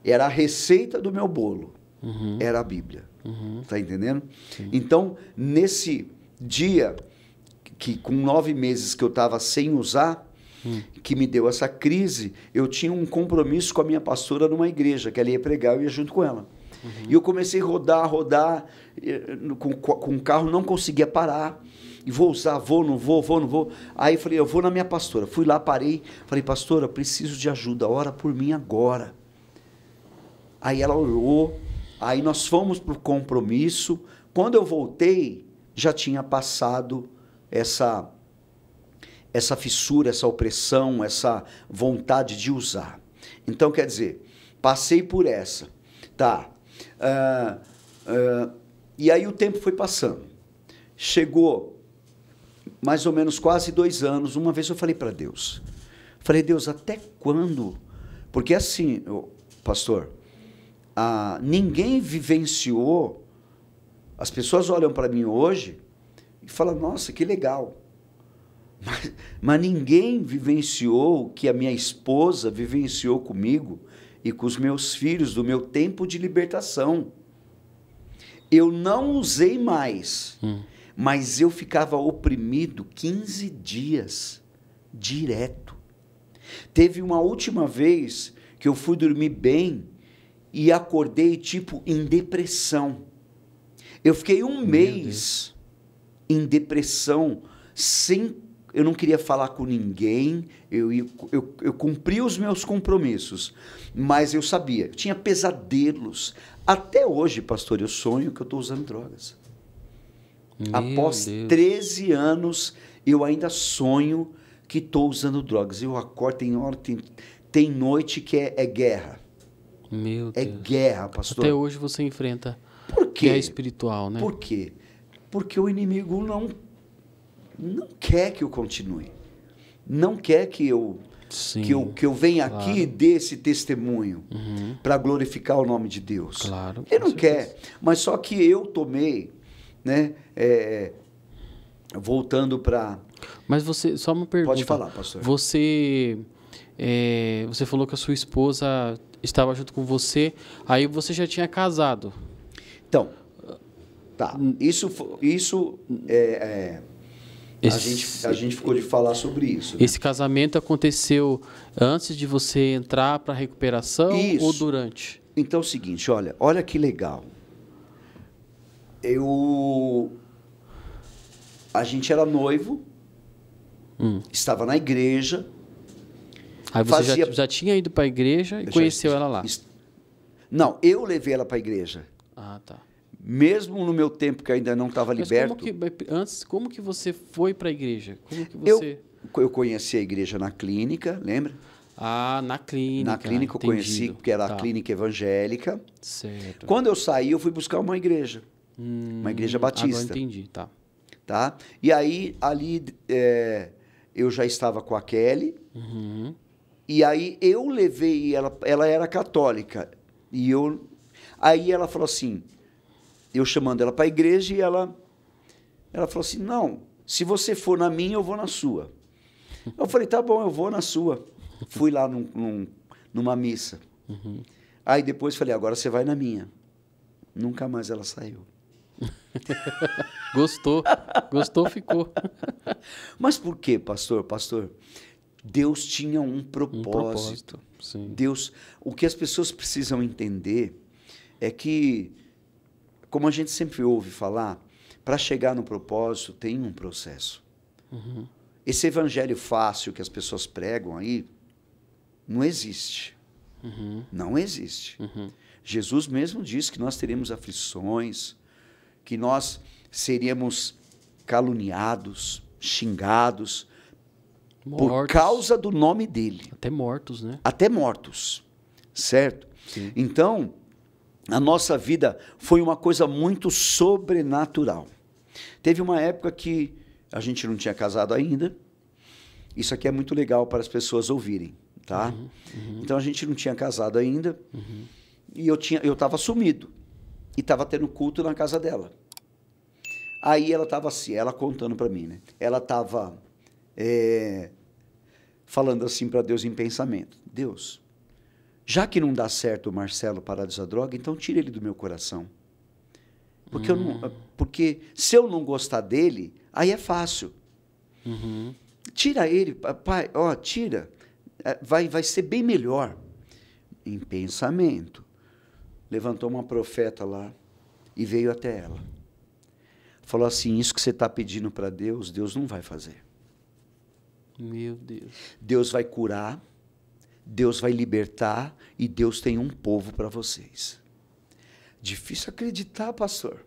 Era a receita do meu bolo, uhum. era a Bíblia. Uhum. Tá entendendo? Sim. Então, nesse dia que com nove meses que eu estava sem usar, que me deu essa crise, eu tinha um compromisso com a minha pastora numa igreja, que ela ia pregar, eu ia junto com ela. Uhum. E eu comecei a rodar, rodar, eh, com, com o carro não conseguia parar. E vou usar, vou, não vou, vou, não vou. Aí eu falei, eu vou na minha pastora. Fui lá, parei, falei, pastora, preciso de ajuda, ora por mim agora. Aí ela orou, aí nós fomos para o compromisso. Quando eu voltei, já tinha passado essa essa fissura, essa opressão, essa vontade de usar. Então, quer dizer, passei por essa, tá? Uh, uh, e aí o tempo foi passando. Chegou mais ou menos quase dois anos. Uma vez eu falei para Deus, falei Deus, até quando? Porque assim, pastor, uh, ninguém vivenciou. As pessoas olham para mim hoje e falam, nossa, que legal. Mas, mas ninguém vivenciou o que a minha esposa vivenciou comigo e com os meus filhos do meu tempo de libertação. Eu não usei mais, hum. mas eu ficava oprimido 15 dias direto. Teve uma última vez que eu fui dormir bem e acordei tipo em depressão. Eu fiquei um Meu mês Deus. em depressão, sem eu não queria falar com ninguém, eu, eu, eu, cumpria os meus compromissos, mas eu sabia, eu tinha pesadelos. Até hoje, pastor, eu sonho que eu estou usando drogas. Meu Após Deus. 13 anos, eu ainda sonho que estou usando drogas. Eu acordo, tem hora, tem, tem noite que é, é guerra. Meu é Deus. É guerra, pastor. Até hoje você enfrenta. Por quê? Que é espiritual, né? Por quê? Porque o inimigo não não quer que eu continue. Não quer que eu Sim, que eu, que eu venha claro. aqui e dê esse testemunho uhum. para glorificar o nome de Deus. Claro, Ele não certeza. quer, mas só que eu tomei, né? É, voltando para. Mas você, só uma pergunta. Pode falar, pastor. Você, é, você falou que a sua esposa estava junto com você, aí você já tinha casado. Então, tá. Isso, isso é, é esse, a, gente, a gente ficou de falar sobre isso. Né? Esse casamento aconteceu antes de você entrar para a recuperação isso. ou durante? Então é o seguinte, olha, olha que legal. Eu. A gente era noivo, hum. estava na igreja. Aí você fazia... já, já, tinha ido para a igreja e eu conheceu já... ela lá? Não, eu levei ela para a igreja. Ah, tá mesmo no meu tempo que ainda não estava liberto. Como que, eh, antes, como que você foi para a igreja? Como que você... eu, eu conheci a igreja na clínica, lembra? Ah, na clínica. Na clínica eu entendido. conheci, porque era tá. a clínica evangélica. Certo. Quando eu saí, eu fui buscar uma igreja. Hum, uma igreja hum, batista. Agora entendi, tá. tá? E aí, ali, é, eu já estava com a Kelly. Uhum. E aí, eu levei ela. Ela era católica. E eu. Aí ela falou assim: eu chamando ela para a igreja e ela, ela falou assim: Não, se você for na minha, eu vou na sua. Eu falei: Tá bom, eu vou na sua. Fui lá num, num, numa missa. Uhum. Aí depois falei: Agora você vai na minha. Nunca mais ela saiu. gostou, gostou, ficou. Mas por quê, pastor? Pastor, Deus tinha um propósito. Um propósito Deus, o que as pessoas precisam entender é que como a gente sempre ouve falar, para chegar no propósito tem um processo. Uhum. Esse evangelho fácil que as pessoas pregam aí não existe. Uhum. Não existe. Uhum. Jesus mesmo diz que nós teremos aflições, que nós seríamos caluniados, xingados, mortos. por causa do nome dele. Até mortos, né? Até mortos, certo? Sim. Então, a nossa vida foi uma coisa muito sobrenatural. Teve uma época que a gente não tinha casado ainda. Isso aqui é muito legal para as pessoas ouvirem, tá? Uhum, uhum. Então a gente não tinha casado ainda. Uhum. E eu tinha, eu estava sumido. E estava tendo culto na casa dela. Aí ela estava assim, ela contando para mim, né? Ela estava é, eh, falando assim para Deus em pensamento: Deus, já que não dá certo o Marcelo parar de usar droga, então tira ele do meu coração. Porque, uhum. eu não, uhum. porque se eu não gostar dele, aí é fácil. Uhum. Tira ele, pai, ó, tira. É, vai, vai ser bem melhor. Em pensamento. Levantou uma profeta lá e veio até ela. Falou assim: Isso que você está pedindo para Deus, Deus não vai fazer. Meu Deus. Deus vai curar Deus vai libertar e Deus tem um povo para vocês. Difícil acreditar, pastor.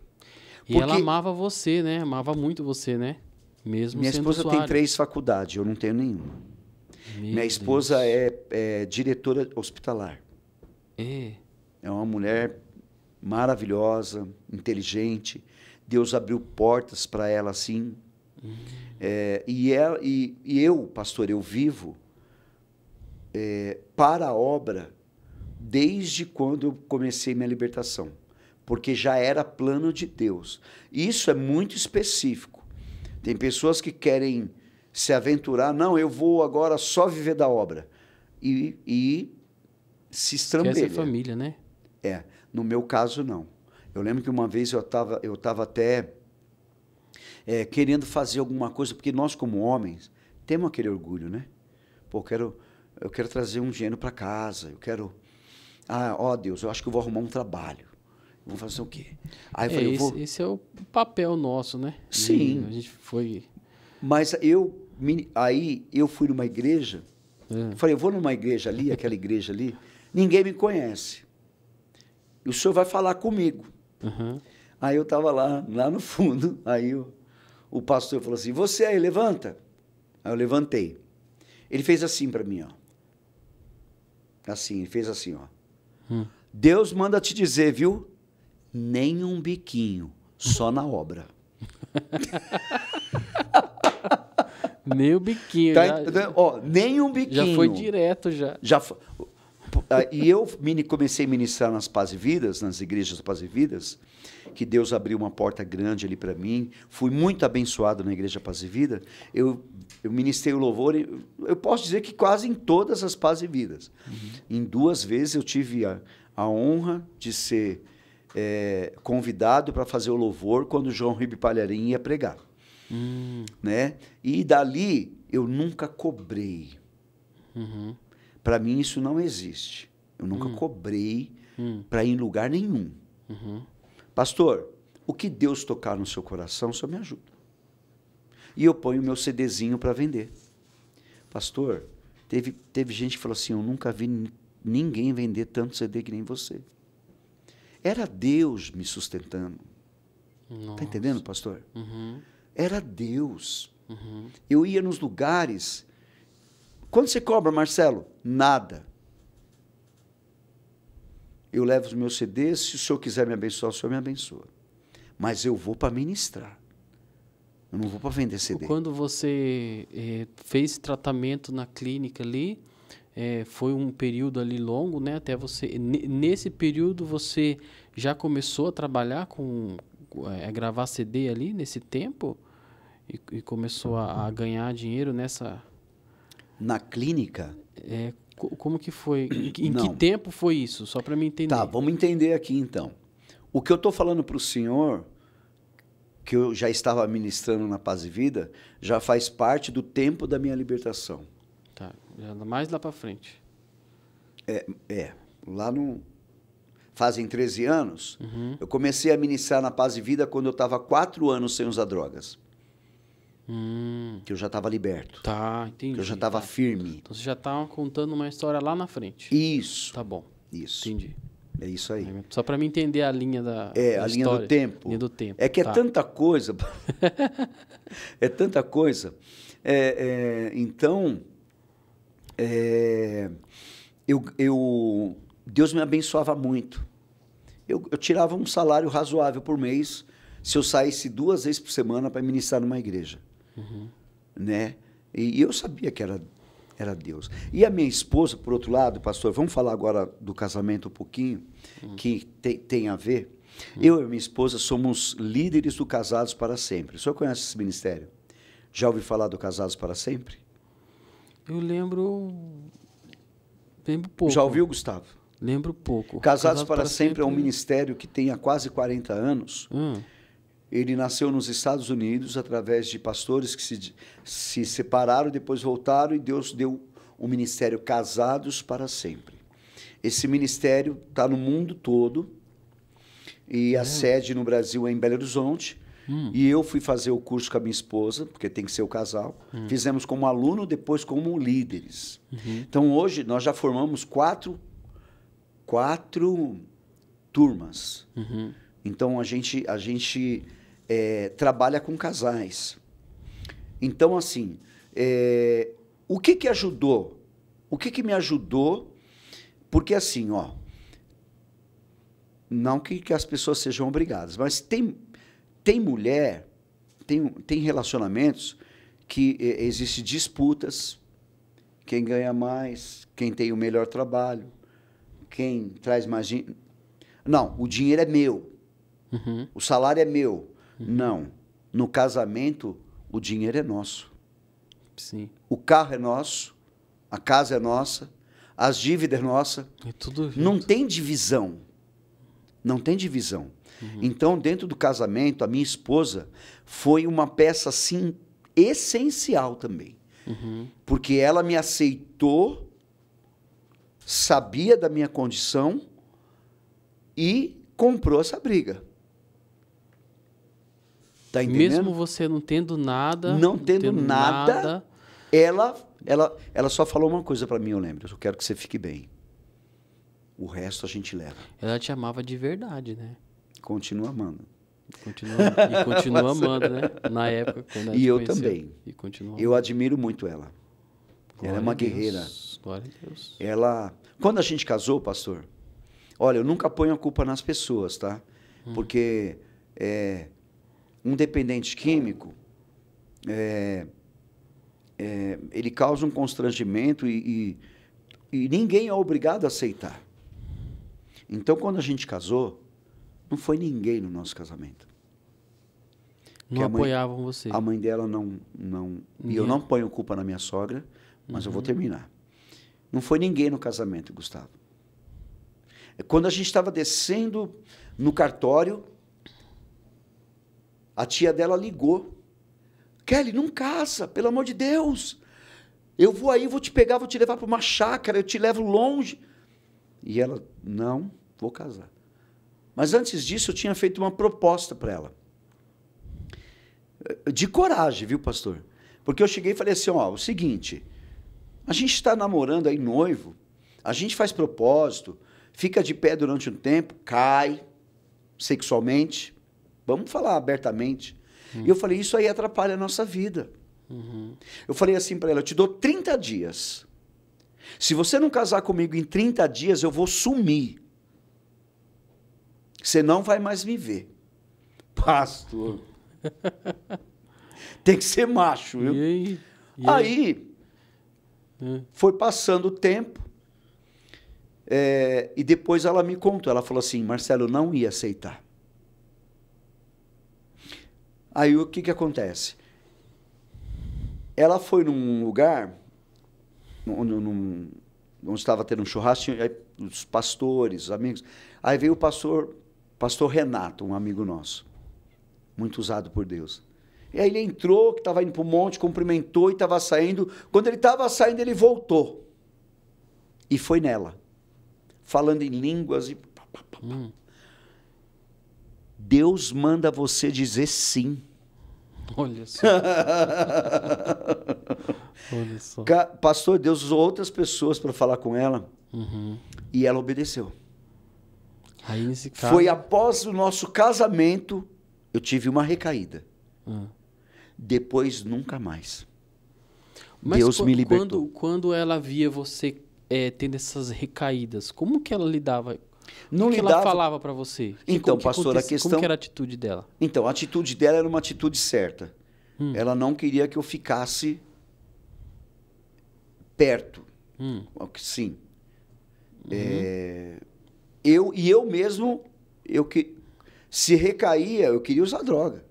E ela amava você, né? Amava muito você, né? Mesmo Minha esposa tem três faculdades, eu não tenho nenhuma. Meu minha esposa é, é, diretora hospitalar. É. É uma mulher maravilhosa, inteligente. Deus abriu portas para ela assim. Uhum. É, e, ela, e, e eu, pastor, eu vivo é, para a obra desde quando eu comecei minha libertação, porque já era plano de Deus. Isso é muito específico. Tem pessoas que querem se aventurar, não, eu vou agora só viver da obra. E, e se estrambelha. Essa família, né? É. No meu caso, não. Eu lembro que uma vez eu estava eu tava até é, querendo fazer alguma coisa, porque nós, como homens, temos aquele orgulho, né? Pô, quero eu quero trazer um gênio para casa, eu quero. Ah, ó Deus, eu acho que eu vou arrumar um trabalho. Vamos fazer o quê? Aí eu é, falei, esse, eu vou... esse é o papel nosso, né? Sim. E a gente foi. Mas eu. Aí eu fui numa igreja. É. Falei, eu vou numa igreja ali, aquela igreja ali. Ninguém me conhece. E o senhor vai falar comigo. Uhum. Aí eu estava lá, lá no fundo. Aí eu, o pastor falou assim: Você aí, levanta. Aí eu levantei. Ele fez assim para mim, ó. Assim, fez assim, ó. Hum. Deus manda te dizer, viu? Nem um biquinho, só na obra. nem o biquinho. Tá, já, ó, nem um biquinho. Já foi direto já. Já ah, e eu comecei a ministrar nas Paz e Vidas, nas igrejas Paz e Vidas, que Deus abriu uma porta grande ali para mim. Fui muito abençoado na igreja Paz e Vida. Eu eu ministrei o louvor, eu posso dizer que quase em todas as paz e vidas. Uhum. Em duas vezes eu tive a, a honra de ser é, convidado para fazer o louvor quando João Ribe Palharim ia pregar. Uhum. Né? E dali eu nunca cobrei. Uhum. Para mim isso não existe. Eu nunca hum. cobrei hum. para ir em lugar nenhum. Uhum. Pastor, o que Deus tocar no seu coração, só me ajuda e eu ponho meu CDzinho para vender. Pastor, teve, teve gente que falou assim: Eu nunca vi ninguém vender tanto CD que nem você. Era Deus me sustentando. Está Tá entendendo, pastor? Uhum. Era Deus. Uhum. Eu ia nos lugares. Quando você cobra, Marcelo? Nada. Eu levo os meus CDs. Se o senhor quiser me abençoar, o senhor me abençoa. Mas eu vou para ministrar. Eu não vou para vender CD. Quando você é, fez tratamento na clínica ali, é, foi um período ali longo, né? Até você nesse período você já começou a trabalhar com a eh, gravar CD ali nesse tempo e, e começou a, a, ganhar dinheiro nessa na clínica. É, como que foi? Em não. que tempo foi isso? Só para me tá, entender. Tá, vamos entender aqui então. O que eu estou falando para o senhor que eu já estava ministrando na Paz e Vida, já faz parte do tempo da minha libertação. Tá, já mais lá para frente. É, é, lá no fazem 13 anos, uhum. eu comecei a ministrar na Paz e Vida quando eu estava quatro anos sem usar drogas. Hum. Que eu já estava liberto. Tá, entendi. Que eu já estava tá. firme. Então você já estava tá contando uma história lá na frente. Isso. Tá bom. Isso. Entendi. É isso aí. Só para me entender a linha da É, da a linha do, tempo. linha do tempo. É que é tá. é tanta coisa. é tanta coisa. É, é, então, é, eu, eu, Deus me abençoava muito. Eu, eu tirava um salário razoável por mês se eu saísse duas vezes por semana para ministrar numa igreja. Uhum. Né? E, e eu sabia que era era Deus. E a minha esposa, por outro lado, pastor, vamos falar agora do casamento um pouquinho, que te, tem a ver. Eu e minha esposa somos líderes do Casados para Sempre. O senhor conhece esse ministério? Já ouviu falar do Casados para Sempre? Eu lembro. Lembro pouco. Já ouviu, Gustavo? Lembro pouco. Casados, Casados para, para sempre, sempre, é um ministério que tem há quase 40 anos. Hum. Ele nasceu nos Estados Unidos através de pastores que se, se separaram, depois voltaram e Deus deu o ministério Casados para Sempre. Esse ministério está no mundo todo e a hum. sede no Brasil é em Belo Horizonte. Hum. E eu fui fazer o curso com a minha esposa, porque tem que ser o casal. Hum. Fizemos como aluno, depois como líderes. Uhum. Então hoje nós já formamos quatro, quatro turmas. Uhum. Então a gente a gente é, trabalha com casais. Então assim, é, o que que ajudou? O que que me ajudou? Porque assim, ó, não que, que as pessoas sejam obrigadas, mas tem tem mulher, tem tem relacionamentos que é, existe disputas, quem ganha mais, quem tem o melhor trabalho, quem traz mais dinheiro. Não, o dinheiro é meu. Uhum. O salário é meu. Uhum. Não. No casamento, o dinheiro é nosso. Sim. O carro é nosso, a casa é nossa, as dívidas é nossa. É tudo junto. Não tem divisão. Não tem divisão. Uhum. Então, dentro do casamento, a minha esposa foi uma peça assim essencial também. Uhum. Porque ela me aceitou, sabia da minha condição e comprou essa briga. Tá entendendo? Mesmo você não tendo nada. Não tendo, tendo nada, nada, Ela, ela, ela só falou uma coisa para mim, eu lembro. Eu quero que você fique bem. O resto a gente leva. Ela te amava de verdade, né? Continua amando. Continua, e continua amando, né? Na época. Quando ela e eu também. E continua eu admiro muito ela. Glória ela é uma guerreira. Glória a Deus. Ela. Quando a gente casou, pastor, olha, eu nunca ponho a culpa nas pessoas, tá? Hum. Porque é, um dependente químico, é, é, ele causa um constrangimento e, e, e ninguém é obrigado a aceitar. Então, quando a gente casou, não foi ninguém no nosso casamento. Não mãe, apoiavam você. A mãe dela não. não e eu não ponho culpa na minha sogra, mas uhum. eu vou uhum. terminar. Não foi ninguém no casamento, Gustavo. Quando a gente estava descendo no cartório, a tia dela ligou. Kelly, não caça, pelo amor de Deus. Eu vou aí, vou te pegar, vou te levar para uma chácara, eu te levo longe. E ela, não, vou casar. Mas antes disso, eu tinha feito uma proposta para ela. De coragem, viu, pastor? Porque eu cheguei e falei assim: ó, o seguinte, a gente está namorando aí noivo, a gente faz propósito, fica de pé durante um tempo, cai sexualmente, Vamos falar abertamente. Uhum. E hum. eu falei, isso aí atrapalha a nossa vida. Uhum. Eu falei assim para ela, eu te dou 30 dias. Se você não casar comigo em 30 dias, eu vou sumir. Você não vai mais me ver. Pastor. Tem que ser macho, viu? E aí? E aí, aí é. foi passando o tempo. É, e depois ela me contou. Ela falou assim: Marcelo, eu não ia aceitar. Aí o que, que acontece? Ela foi num lugar onde estava tendo um churrasco, aí, os pastores, os amigos. Aí veio o pastor, pastor Renato, um amigo nosso, muito usado por Deus. E aí ele entrou, que estava indo para o monte, cumprimentou e estava saindo. Quando ele estava saindo, ele voltou. E foi nela. Falando em línguas e. Hum. Deus manda você dizer sim. Olha só. Olha só. Pastor, Deus usou outras pessoas para falar com ela uhum. e ela obedeceu. Aí nesse caso... Foi após o nosso casamento, eu tive uma recaída. Uhum. Depois, nunca mais. Mas Deus me libertou. Quando, quando ela via você é, tendo essas recaídas, como que ela lidava não que, ela falava para você? Que, então, pastor, a questão... Como que era a atitude dela? Então, a atitude dela era uma atitude certa. Hum. Ela não queria que eu ficasse perto. Hum. Sim. Uhum. É... Eu, e eu mesmo, eu que... se recaía, eu queria usar droga.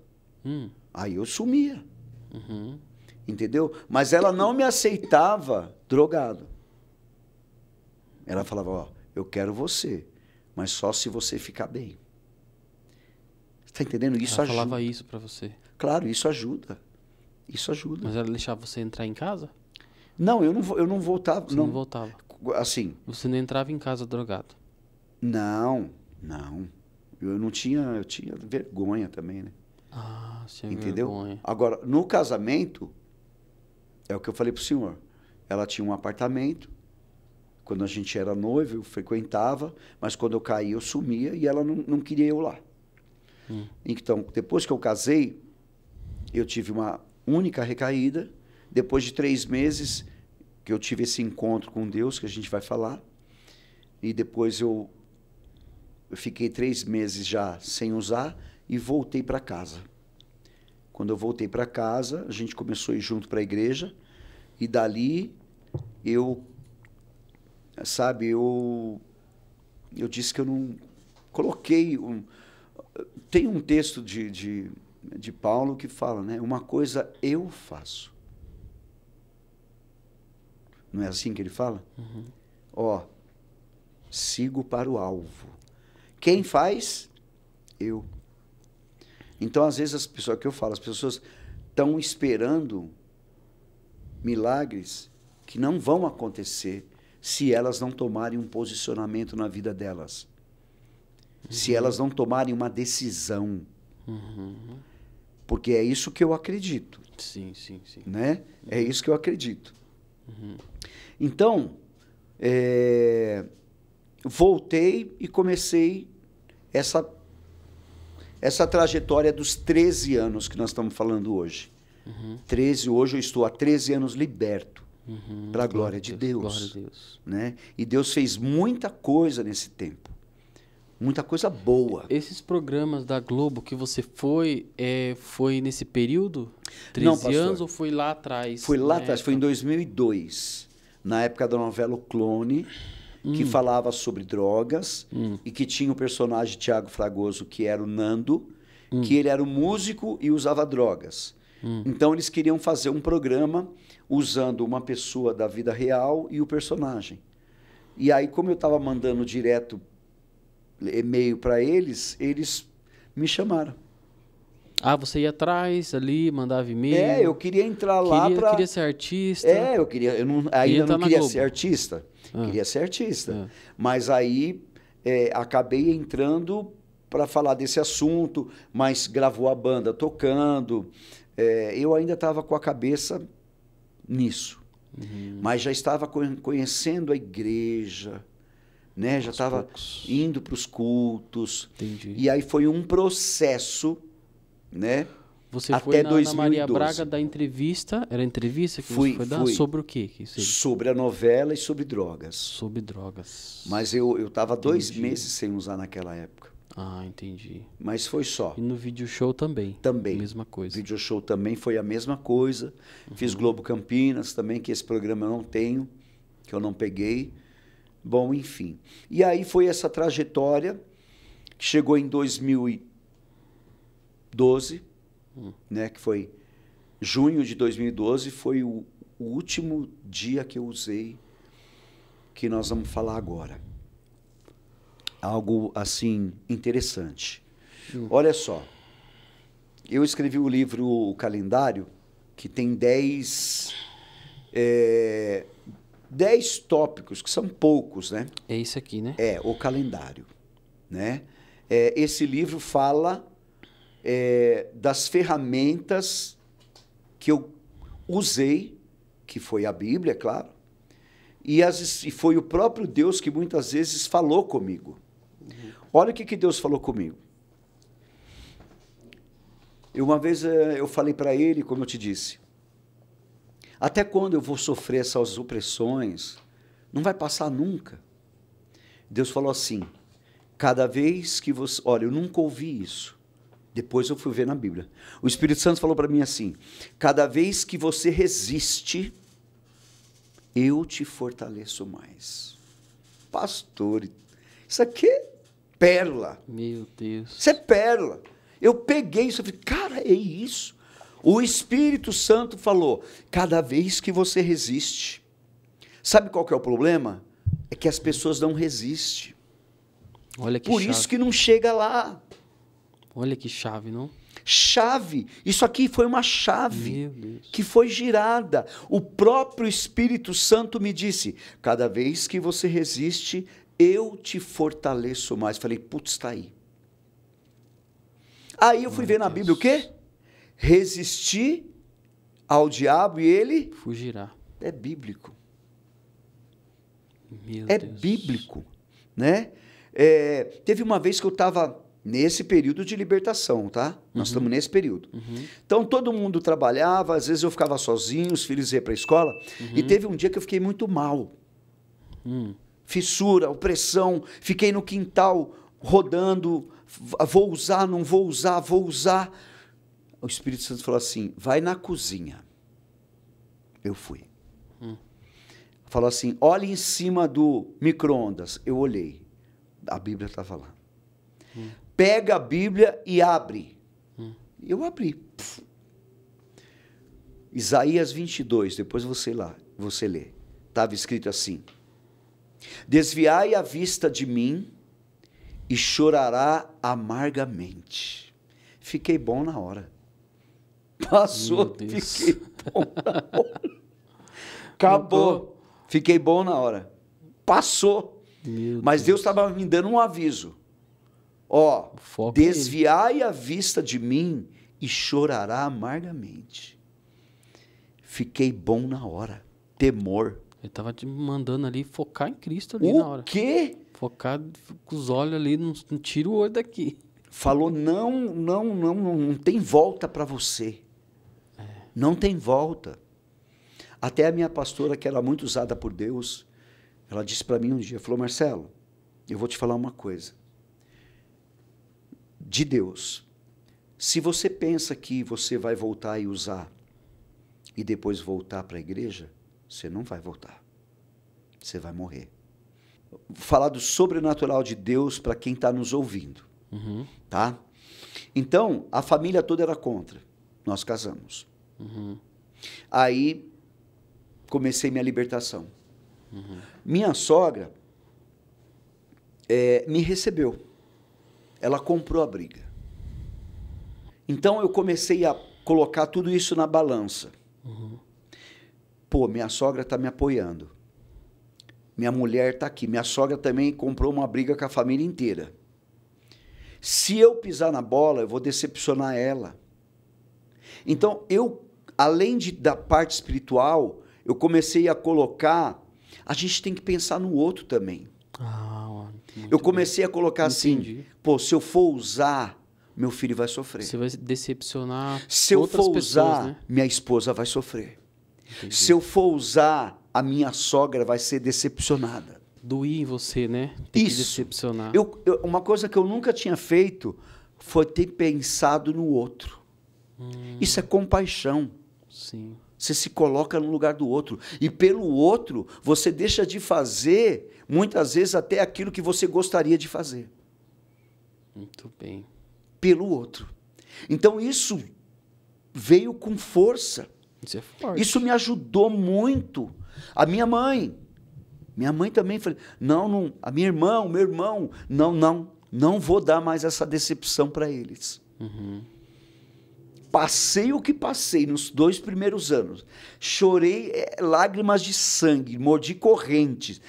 Hum. Aí eu sumia. Uhum. Entendeu? Mas ela não me aceitava drogado. Ela falava, ó, eu quero você mas só se você ficar bem. Está entendendo? Isso ela ajuda. falava isso para você. Claro, isso ajuda. Isso ajuda. Mas ela deixava você entrar em casa? Não, eu não, eu não voltava. Você não, não voltava. Assim. Você não entrava em casa drogado? Não, não. Eu não tinha, eu tinha vergonha também, né? Ah, sim, Entendeu? Vergonha. Agora, no casamento, é o que eu falei pro senhor. Ela tinha um apartamento, quando a gente era noivo, eu frequentava, mas quando eu caía, eu sumia e ela não, não queria eu lá. Hum. Então, depois que eu casei, eu tive uma única recaída. Depois de três meses que eu tive esse encontro com Deus, que a gente vai falar, e depois eu, eu fiquei três meses já sem usar e voltei para casa. Quando eu voltei para casa, a gente começou a ir junto para a igreja, e dali eu Sabe, eu, eu disse que eu não coloquei. Um, tem um texto de, de, de Paulo que fala, né? Uma coisa eu faço. Não é assim que ele fala? Uhum. Ó, sigo para o alvo. Quem faz? Eu. Então, às vezes, as pessoas é que eu falo, as pessoas estão esperando milagres que não vão acontecer se elas não tomarem um posicionamento na vida delas. Uhum. Se elas não tomarem uma decisão. Uhum. Porque é isso que eu acredito. Sim, sim, sim. Né? É isso que eu acredito. Uhum. Então, é, voltei e comecei essa, essa trajetória dos 13 anos que nós estamos falando hoje. Uhum. 13, hoje eu estou há 13 anos liberto uhum, pela glória, glória, de Deus, Deus, glória Deus. Né? E Deus fez muita coisa nesse tempo. Muita coisa boa. Esses programas da Globo que você foi, é, foi nesse período? 13 Não, anos ou foi lá atrás? Foi lá atrás, época? foi em 2002, na época da novela O Clone, hum. que falava sobre drogas hum. e que tinha o personagem Tiago Fragoso, que era o Nando, hum. que ele era um músico e usava drogas. Hum. Então eles queriam fazer um programa usando uma pessoa da vida real e o personagem. E aí, como eu estava mandando direto e-mail para eles, eles me chamaram. Ah, você ia atrás ali, mandava e-mail. É, eu queria entrar lá para. Pra... Queria ser artista. É, eu queria. Eu não, ainda queria não queria ser artista. Ah. Queria ser artista. Ah. Mas aí é, acabei entrando para falar desse assunto, mas gravou a banda tocando. É, eu ainda estava com a cabeça nisso. Uhum. Mas já estava conhecendo a igreja, né? já estava indo para os cultos. Entendi. E aí foi um processo, né? Você Até foi na, 2012. na Maria Braga da entrevista, era entrevista que fui, você foi dar? Fui. Sobre o quê? que? sobre a novela e sobre drogas. Sobre drogas. Mas eu estava dois meses sem usar naquela época. Ah, entendi. Mas foi só. E no vídeo show também. Também. Mesma coisa. Vídeo show também foi a mesma coisa. Uhum. Fiz Globo Campinas também, que esse programa eu não tenho, que eu não peguei. Bom, enfim. E aí foi essa trajetória que chegou em 2012, uhum. né, que foi junho de 2012 foi o, o último dia que eu usei que nós vamos falar agora algo assim interessante. Olha só, eu escrevi o livro O Calendário, que tem 10 é, dez tópicos, que são poucos, né? É isso aqui, né? É, o calendário. Né? É, esse livro fala é, das ferramentas que eu usei, que foi a Bíblia, é claro, e, as, e foi o próprio Deus que muitas vezes falou comigo. Olha o que, que Deus falou comigo. E uma vez eh, eu falei para ele, como eu te disse, até quando eu vou sofrer essas opressões? Não vai passar nunca. Deus falou assim: cada vez que você. Olha, eu nunca ouvi isso. Depois eu fui ver na Bíblia. O Espírito Santo falou para mim assim: cada vez que você resiste, eu te fortaleço mais. Pastor, isso aqui pérola. Meu Deus. Isso é pérola. Eu peguei isso e falei, cara, é isso. O Espírito Santo falou: cada vez que você resiste. Sabe qual que é o problema? É que as pessoas não resistem. Olha que Por chave. isso que não chega lá. Olha que chave, não? Chave. Isso aqui foi uma chave que foi girada. O próprio Espírito Santo me disse: cada vez que você resiste, eu te fortaleço mais. Falei, putz, está aí. Aí eu fui Meu ver na Bíblia o quê? Resistir ao diabo e ele fugirá. É bíblico. Meu é Deus. bíblico, né? É, teve uma vez que eu estava nesse período de libertação, tá? Uhum. Nós estamos uhum. nesse período. Uhum. Então todo mundo trabalhava, às vezes eu ficava sozinho, os filhos iam para a escola, uhum. e teve um dia que eu fiquei muito mal. Hum fissura, opressão, fiquei no quintal rodando, vou usar, não vou usar, vou usar. O Espírito Santo falou assim: vai na cozinha. Eu fui. Hum. Falou assim: Olha em cima do micro-ondas. Eu olhei. A Bíblia estava lá. Hum. Pega a Bíblia e abre. Hum. Eu abri. Puf. Isaías 22, depois você lá, você lê. Estava escrito assim: Desviai a vista de mim e chorará amargamente. Fiquei bom na hora. Passou, fiquei bom na hora. Acabou. Fiquei bom na hora. Passou. Meu Mas Deus estava me dando um aviso. Ó, oh, desviai a vista de mim e chorará amargamente. Fiquei bom na hora. Temor. Ele tava te mandando ali focar em Cristo ali o na hora. O quê? Focar com os olhos ali, não, não tira o olho daqui. Falou: não, não, não, não, não tem volta para você. É. Não tem volta. Até a minha pastora, que era muito usada por Deus, ela disse para mim um dia: falou, Marcelo, eu vou te falar uma coisa. De Deus, se você pensa que você vai voltar e usar e depois voltar para a igreja, você não vai voltar. Você vai morrer. Falar do sobrenatural de Deus para quem está nos ouvindo. Uhum. Tá? Então, a família toda era contra. Nós casamos. Uhum. Aí, comecei minha libertação. Uhum. Minha sogra é, me recebeu. Ela comprou a briga. Então, eu comecei a colocar tudo isso na balança. Uhum pô, minha sogra está me apoiando. Minha mulher está aqui. Minha sogra também comprou uma briga com a família inteira. Se eu pisar na bola, eu vou decepcionar ela. Então, eu, além de, da parte espiritual, eu comecei a colocar. A gente tem que pensar no outro também. Ah, eu comecei bem. a colocar assim, Entendi. assim: pô, se eu for usar, meu filho vai sofrer. Você vai decepcionar. Se eu for pessoas, usar, né? minha esposa vai sofrer. Entendi. Se eu for usar, a minha sogra vai ser decepcionada. Doir em você, né? Tem Isso. decepcionar. Eu, eu, uma coisa que eu nunca tinha feito foi ter pensado no outro. Hum. Isso é compaixão. Sim. Você se coloca no lugar do outro. E pelo outro, você deixa de fazer, muitas vezes, até aquilo que você gostaria de fazer. Muito bem. Pelo outro. Então, isso veio com força. Isso é forte. Isso me ajudou muito. A minha mãe. Minha mãe também falou: não, não, a minha irmã, o meu irmão, não, não, não vou dar mais essa decepção para eles. Uhum. Passei o que passei nos dois primeiros anos. Chorei é, lágrimas de sangue, mordi correntes,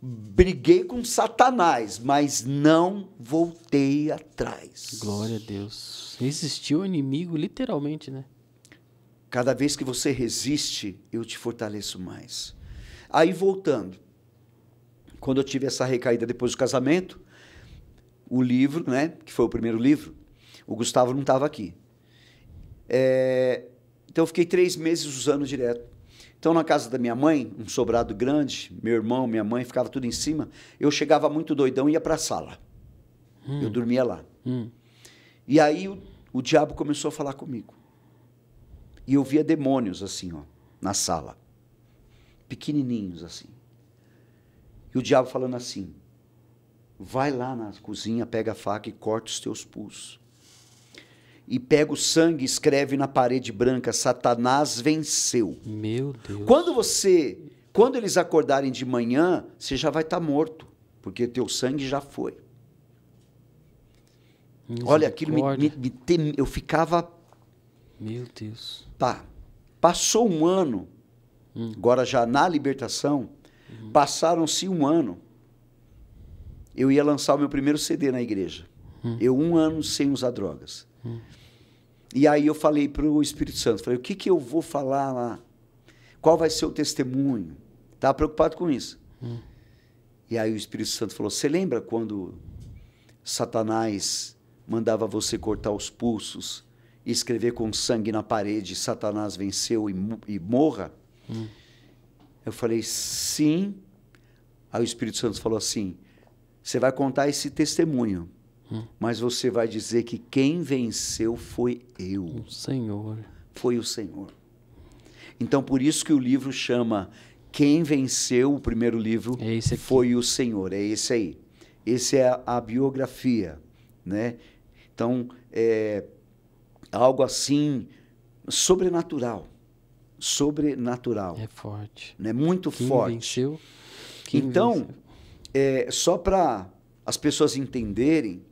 briguei com Satanás, mas não voltei atrás. Glória a Deus. Resistiu o inimigo, literalmente, né? Cada vez que você resiste, eu te fortaleço mais. Aí voltando, quando eu tive essa recaída depois do casamento, o livro, né, que foi o primeiro livro, o Gustavo não estava aqui. É, então eu fiquei três meses usando direto. Então na casa da minha mãe, um sobrado grande, meu irmão, minha mãe ficava tudo em cima. Eu chegava muito doidão e ia para a sala. Hum. Eu dormia lá. Hum. E aí o, o diabo começou a falar comigo. E eu via demônios assim, ó, na sala. Pequenininhos assim. E o diabo falando assim: vai lá na cozinha, pega a faca e corta os teus pulsos. E pega o sangue e escreve na parede branca: Satanás venceu. Meu Deus. Quando você, quando eles acordarem de manhã, você já vai estar tá morto, porque teu sangue já foi. Olha, aquilo me, me, me tem, eu ficava. Meu Deus. Tá. Passou um ano, hum. agora já na libertação, hum. passaram-se um ano. Eu ia lançar o meu primeiro CD na igreja. Hum. Eu, um ano sem usar drogas. Hum. E aí eu falei para o Espírito Santo, falei, o que, que eu vou falar lá? Qual vai ser o testemunho? Estava preocupado com isso. Hum. E aí o Espírito Santo falou, você lembra quando Satanás mandava você cortar os pulsos, e escrever com sangue na parede, Satanás venceu e, e morra? Hum. Eu falei, sim. Aí o Espírito Santo falou assim: você vai contar esse testemunho, hum. mas você vai dizer que quem venceu foi eu. O Senhor. Foi o Senhor. Então, por isso que o livro chama Quem Venceu, o primeiro livro, é foi o Senhor. É esse aí. Esse é a, a biografia, né? Então, é, algo assim sobrenatural. Sobrenatural. É forte. Né? Muito Quem forte. Venceu? Quem então, venceu? É, só para as pessoas entenderem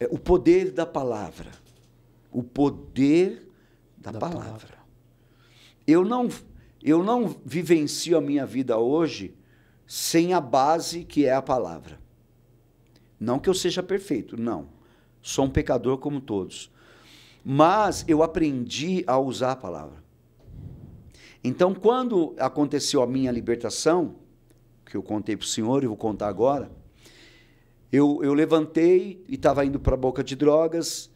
é, o poder da palavra. O poder da, da palavra. palavra. Eu não, eu não vivencio a minha vida hoje sem a base que é a palavra. Não que eu seja perfeito, não. Sou um pecador como todos mas eu aprendi a usar a palavra. Então, quando aconteceu a minha libertação, que eu contei para o senhor e vou contar agora, eu, eu levantei e estava indo para a boca de drogas,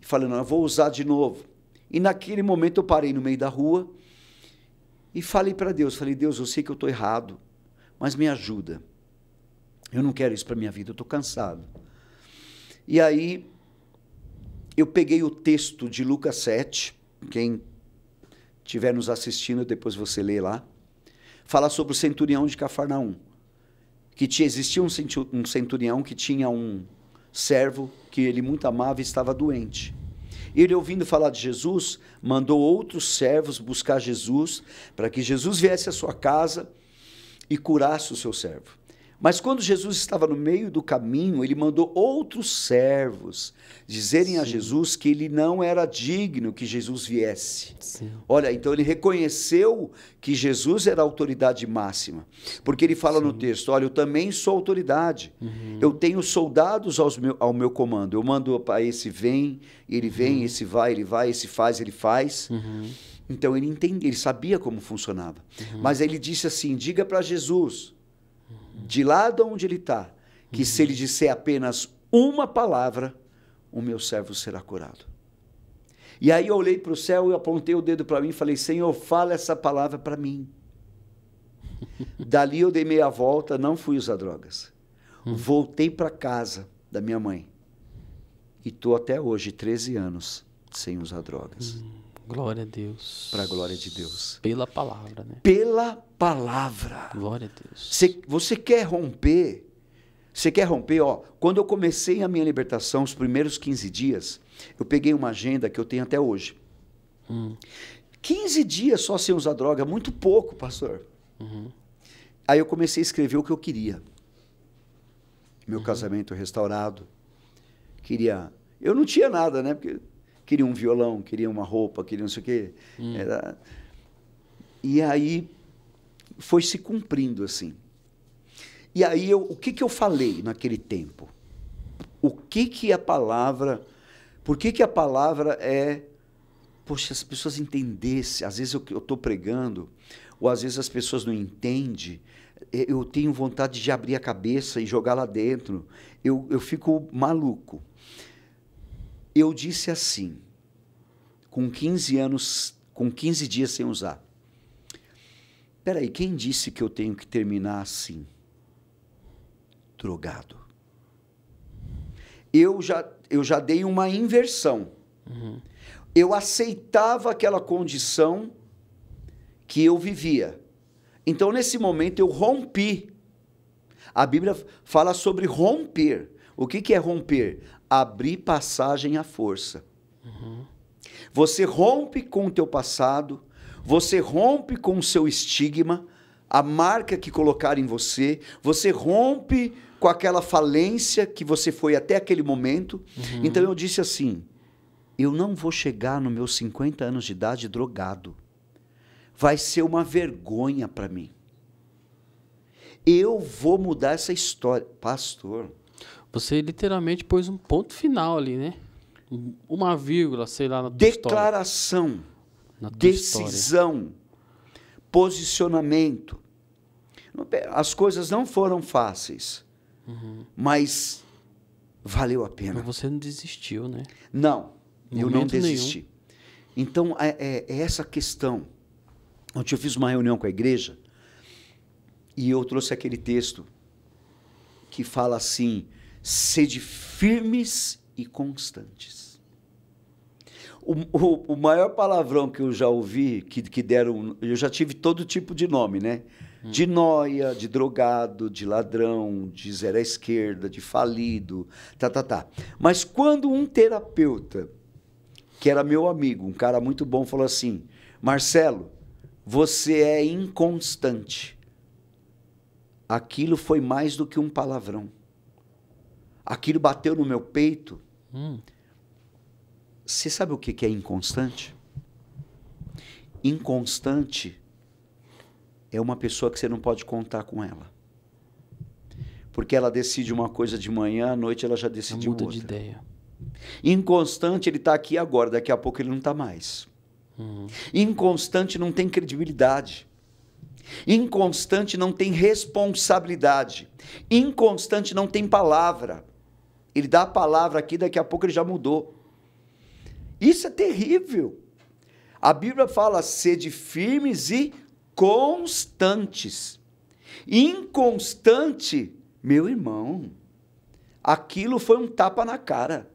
falando, eu ah, vou usar de novo. E naquele momento eu parei no meio da rua e falei para Deus, falei, Deus, eu sei que eu estou errado, mas me ajuda. Eu não quero isso para minha vida, eu estou cansado. E aí eu peguei o texto de Lucas 7, quem estiver nos assistindo, depois você lê lá. Fala sobre o centurião de Cafarnaum. Que tinha, existia um centurião que tinha um servo que ele muito amava e estava doente. Ele, ouvindo falar de Jesus, mandou outros servos buscar Jesus, para que Jesus viesse à sua casa e curasse o seu servo. Mas quando Jesus estava no meio do caminho, ele mandou outros servos dizerem Sim. a Jesus que ele não era digno que Jesus viesse. Sim. Olha, então ele reconheceu que Jesus era a autoridade máxima, porque ele fala Sim. no texto: Olha, eu também sou autoridade, uhum. eu tenho soldados meu, ao meu comando, eu mando para esse vem, ele uhum. vem, esse vai, ele vai, esse faz, ele faz. Uhum. Então ele entendia, ele sabia como funcionava. Uhum. Mas ele disse assim: Diga para Jesus de lá de onde ele está, que se ele disser apenas uma palavra, o meu servo será curado. E aí eu olhei para o céu e apontei o dedo para mim e falei: Senhor, fala essa palavra para mim. Dali eu dei meia volta, não fui usar drogas. Voltei para casa da minha mãe. E estou até hoje, 13 anos, sem usar drogas. Glória a Deus. Para a glória de Deus. Pela palavra, né? Pela palavra. Glória a Deus. Você, você quer romper? Você quer romper? Ó, quando eu comecei a minha libertação, os primeiros 15 dias, eu peguei uma agenda que eu tenho até hoje. Hum. 15 dias só sem usar droga, muito pouco, pastor. Uhum. Aí eu comecei a escrever o que eu queria. Meu uhum. casamento restaurado. Queria. Eu não tinha nada, né? Porque Queria um violão, queria uma roupa, queria não sei o quê. Hum. Era... E aí foi se cumprindo assim. E aí eu, o que, que eu falei naquele tempo? O que que a palavra, por que que a palavra é, poxa, as pessoas entendessem, às vezes eu estou pregando, ou às vezes as pessoas não entendem, eh, eu tenho vontade de abrir a cabeça e jogar lá dentro, eu, eu fico maluco. Eu disse assim, com 15 anos, com 15 dias sem usar. Peraí, quem disse que eu tenho que terminar assim? Drogado. Eu já, eu já dei uma inversão. Uhum. Eu aceitava aquela condição que eu vivia. Então, nesse momento, eu rompi. A Bíblia fala sobre romper. O que, que é romper? abrir passagem à força. Uhum. Você rompe com o teu passado, você rompe com o seu estigma, a marca que colocaram em você, você rompe com aquela falência que você foi até aquele momento. Uhum. Então eu disse assim: eu não vou chegar nos meus 50 anos de idade drogado. Vai ser uma vergonha para mim. Eu vou mudar essa história. Pastor, você literalmente pôs um ponto final ali, né? Uma vírgula, sei lá, na tua Declaração, na tua decisão, história. posicionamento. As coisas não foram fáceis, uhum. mas valeu a pena. Mas você não desistiu, né? Não, eu não desisti. Nenhum. Então, é, é, é essa questão. Ontem eu fiz uma reunião com a igreja e eu trouxe aquele texto que fala assim: sede firmes e constantes. O, o, o maior palavrão que eu já ouvi, que, que deram. Eu já tive todo tipo de nome, né? Hum. De noia, de drogado, de ladrão, de zero à esquerda, de falido, tá, tá, tá. Mas quando um terapeuta, que era meu amigo, um cara muito bom, falou assim: Marcelo, você é inconstante. Aquilo foi mais do que um palavrão aquilo bateu no meu peito. Hum. Você sabe o que, que é inconstante? Inconstante é uma pessoa que você não pode contar com ela. Porque ela decide uma coisa de manhã, à noite ela já decidiu muda outra. de ideia. Inconstante, ele está aqui agora, daqui a pouco ele não está mais. Uhum. Inconstante não tem credibilidade. Inconstante não tem responsabilidade. Inconstante não tem palavra. Ele dá a palavra aqui, daqui a pouco ele já mudou. Isso é terrível. A Bíblia fala: sede firmes e constantes. Inconstante, meu irmão, aquilo foi um tapa na cara.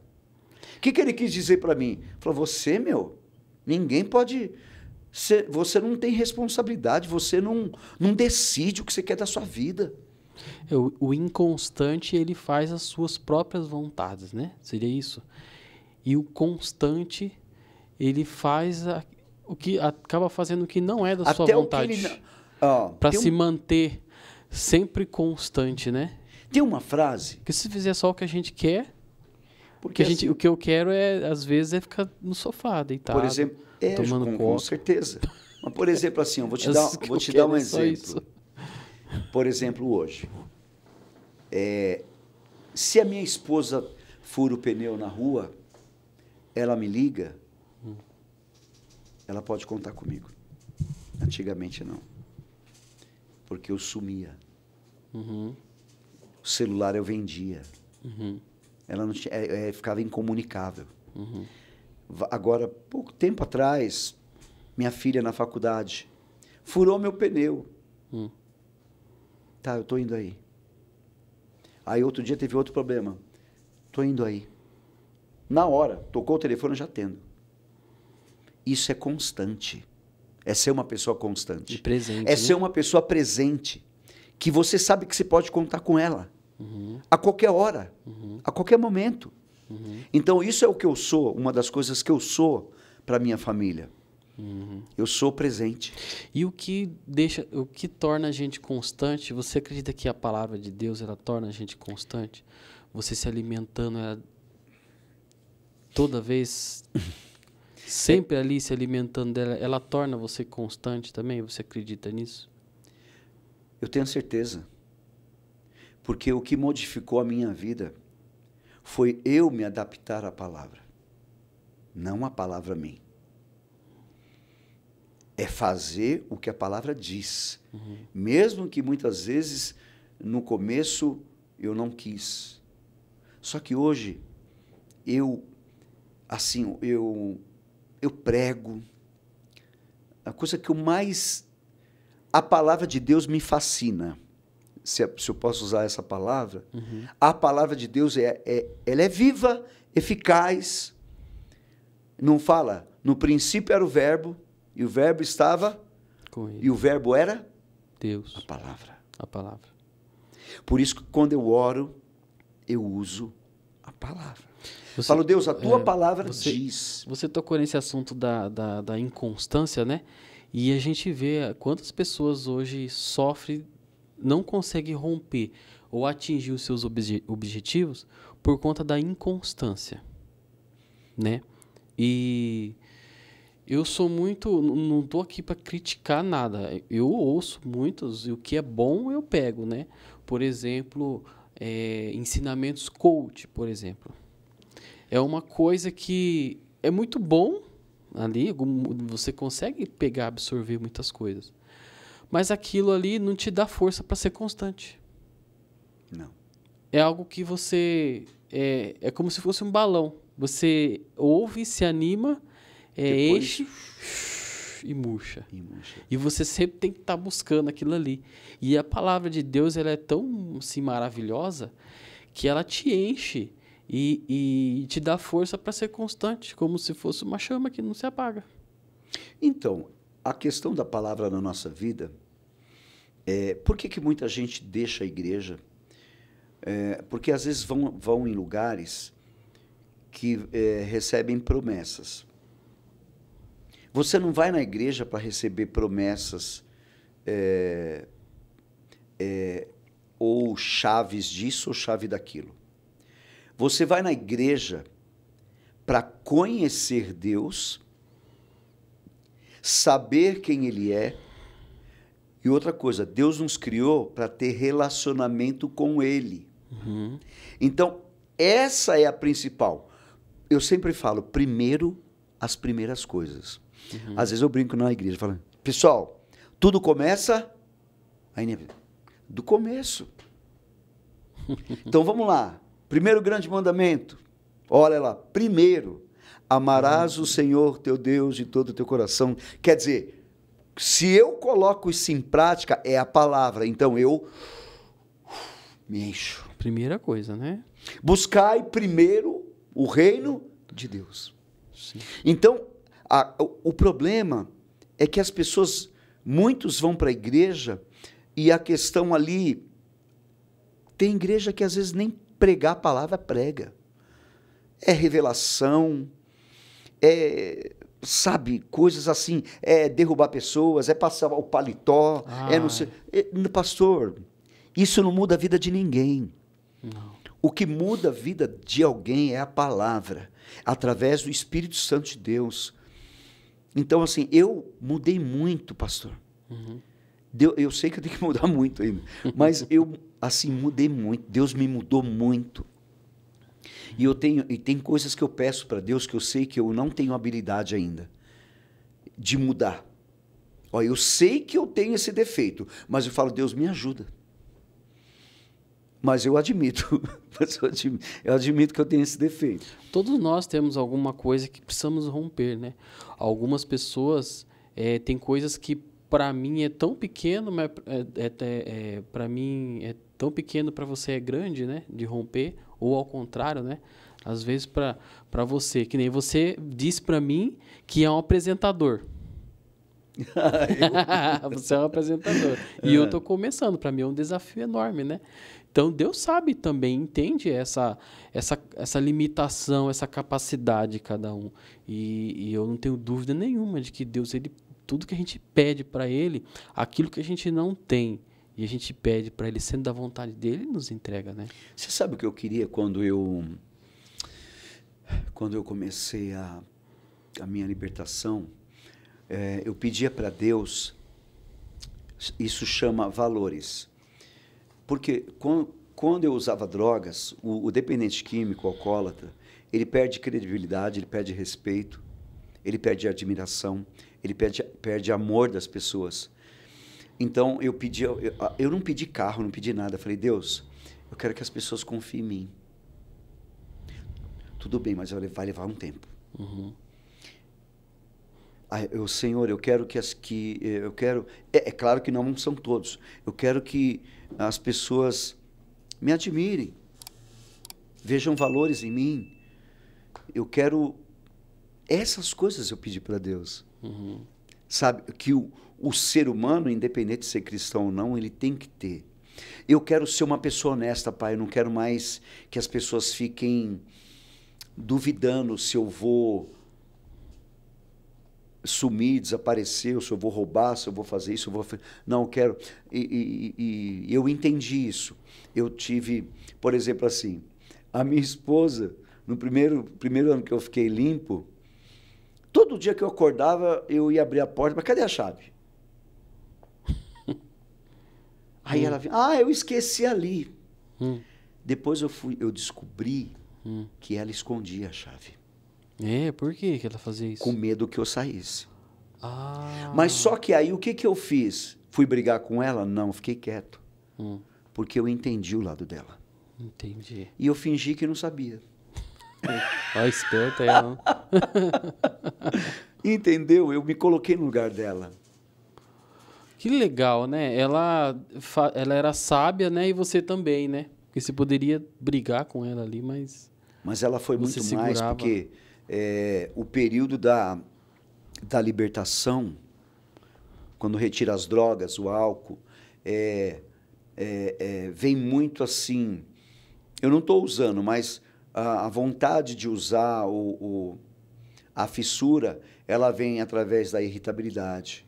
O que, que ele quis dizer para mim? Falou: você, meu, ninguém pode. Você não tem responsabilidade, você não, não decide o que você quer da sua vida. O, o inconstante ele faz as suas próprias vontades, né? Seria isso. E o constante ele faz a, o que acaba fazendo o que não é da Até sua vontade. Não... Oh, para se um... manter sempre constante, né? Tem uma frase. Que se fizer só o que a gente quer, porque gente, assim, o que eu quero é às vezes é ficar no sofá deitado. Por exemplo, é, tomando com, com certeza. Mas por exemplo assim, eu vou te dar, vou te dar um é exemplo. Por exemplo, hoje, é, se a minha esposa fura o pneu na rua, ela me liga, ela pode contar comigo. Antigamente não. Porque eu sumia. Uhum. O celular eu vendia. Uhum. Ela não tinha, é, é, ficava incomunicável. Uhum. Agora, pouco tempo atrás, minha filha na faculdade furou meu pneu. Hum. Tá, eu tô indo aí. Aí outro dia teve outro problema. Tô indo aí. Na hora, tocou o telefone, eu já atendo. Isso é constante. É ser uma pessoa constante. E presente. É né? ser uma pessoa presente. Que você sabe que você pode contar com ela. Uhum. A qualquer hora. Uhum. A qualquer momento. Uhum. Então, isso é o que eu sou, uma das coisas que eu sou para minha família. Uhum. Eu sou presente. E o que deixa, o que torna a gente constante? Você acredita que a palavra de Deus ela torna a gente constante? Você se alimentando ela, é, toda vez, sempre ali se alimentando dela, ela torna você constante também. Você acredita nisso? Eu tenho certeza, porque o que modificou a minha vida foi eu me adaptar à palavra, não a palavra a mim é fazer o que a palavra diz. Uhum. Mesmo que muitas vezes no começo eu não quis. Só que hoje eu assim, eu eu prego. A coisa que eu mais a palavra de Deus me fascina. Se, é, se eu posso usar essa palavra, uhum. a palavra de Deus é, é ela é viva, eficaz. Não fala, no princípio era o verbo, e o verbo estava com ele. E o verbo era Deus. A palavra. A palavra. Por isso que quando eu oro, eu uso a palavra. Você, Falo, Deus, a é, tua é, palavra você, diz. Você tocou nesse assunto da, da, da, inconstância, né? E a gente vê quantas pessoas hoje sofrem, não conseguem romper ou atingir os seus obje objetivos por conta da inconstância, né? E eu sou muito. Não tô aqui para criticar nada. Eu ouço muitos e o que é bom eu pego, né? Por exemplo, é, ensinamentos coach, por exemplo. É uma coisa que é muito bom ali, é você consegue pegar, absorver muitas coisas. Mas aquilo ali não te dá força para ser constante. Não. É algo que você. É, é como se fosse um balão. Você ouve, se anima é enche e murcha. e murcha. E você sempre tem que estar tá buscando aquilo ali. E a palavra de Deus ela é tão assim, maravilhosa que ela te enche e, e te dá força para ser constante, como se fosse uma chama que não se apaga. Então, a questão da palavra na nossa vida é por que, que muita gente deixa a igreja? É, porque às vezes vão, vão em lugares que é, recebem promessas. Você não vai na igreja para receber promessas é, é, ou chaves disso ou chave daquilo. Você vai na igreja para conhecer Deus, saber quem Ele é. E outra coisa, Deus nos criou para ter relacionamento com Ele. Uhum. Então, essa é a principal. Eu sempre falo, primeiro as primeiras coisas. Uhum. Às vezes eu brinco na igreja, falando, pessoal, tudo começa. Aí, do começo. então vamos lá. Primeiro grande mandamento. Olha lá. Primeiro, amarás uhum. o Senhor teu Deus de todo o teu coração. Quer dizer, se eu coloco isso em prática, é a palavra. Então eu me encho. Primeira coisa, né? Buscai primeiro o reino de Deus. Sim. Então, a, o, o problema é que as pessoas, muitos vão para a igreja e a questão ali. Tem igreja que às vezes nem pregar a palavra prega. É revelação, é, sabe, coisas assim, é derrubar pessoas, é passar o paletó, ah. é não sei. Ah. É, pastor, isso não muda a vida de ninguém. Não. O que muda a vida de alguém é a palavra, através do Espírito Santo de Deus. Então, assim, eu mudei muito, pastor. Uhum. Deu, eu sei que eu tenho que mudar muito ainda, mas eu, assim, mudei muito. Deus me mudou muito. E eu tenho, e tem coisas que eu peço para Deus que eu sei que eu não tenho habilidade ainda de mudar. Ó, eu sei que eu tenho esse defeito, mas eu falo, Deus, me ajuda. Mas eu admito, eu admito, eu admito que eu tenho esse defeito. Todos nós temos alguma coisa que precisamos romper, né? Algumas pessoas é, eh, têm coisas que para mim é tão pequeno, mas é, é, é, é para mim é tão pequeno para você é grande, né? De romper ou ao contrário, né? Às vezes para você, que nem você disse para mim que é um apresentador. Ah, eu... você é um apresentador. E é. eu estou começando, para mim é um desafio enorme, né? Então Deus sabe também, entende essa, essa, essa limitação, essa capacidade de cada um. E, e eu não tenho dúvida nenhuma de que Deus, ele, tudo que a gente pede para Ele, aquilo que a gente não tem, e a gente pede para Ele, sendo da vontade dele, nos entrega, né? Você sabe o que eu queria quando eu, quando eu comecei a, a minha libertação? É, eu pedia para Deus, isso chama valores porque quando eu usava drogas, o, o dependente químico, o alcoólatra, ele perde credibilidade, ele perde respeito, ele perde admiração, ele perde, perde amor das pessoas. Então eu pedi, eu, eu não pedi carro, não pedi nada. Eu falei, Deus, eu quero que as pessoas confiem em mim. Tudo bem, mas vai levar um tempo. Uhum. Ah, eu, Senhor, eu quero que as que eh, eu quero. É, é, claro que não são todos. Eu quero que as pessoas me admirem, vejam valores em mim. Eu quero. Essas coisas eu pedi para Deus. Uhum. Sabe? Que o, o ser humano, independente de ser cristão ou não, ele tem que ter. Eu quero ser uma pessoa honesta, pai. Eu não quero mais que as pessoas fiquem duvidando se eu vou sumir, desapareceu, se eu vou roubar, se eu vou fazer isso, eu vou. Não, eu quero. E, e, e eu entendi isso. Eu tive, por exemplo, assim, a minha esposa, no primeiro, primeiro ano que eu fiquei limpo, todo dia que eu acordava, eu ia abrir a porta, mas cadê a chave? Aí ela ah, eu esqueci ali. Hum. Depois eu fui, eu descobri hum. que ela escondia a chave. É, por que, ela fazia isso? Com medo que eu saísse. Ah. Mas só que aí o que, que eu fiz? Fui brigar com ela? Não, fiquei quieto. Hum. Porque eu entendi o lado dela. Entendi. E eu fingi que não sabia. Ó, esperta aí, não. Entendeu? Eu me coloquei no lugar dela. Que legal, né? Ela, ela era sábia, né? E você também, né? Porque você poderia brigar com ela ali, mas. Mas ela foi muito mais, porque é, o período da, da libertação, quando retira as drogas, o álcool, é, é, é, vem muito assim. Eu não estou usando, mas a, a, vontade de usar o, o, a fissura, ela vem através da irritabilidade,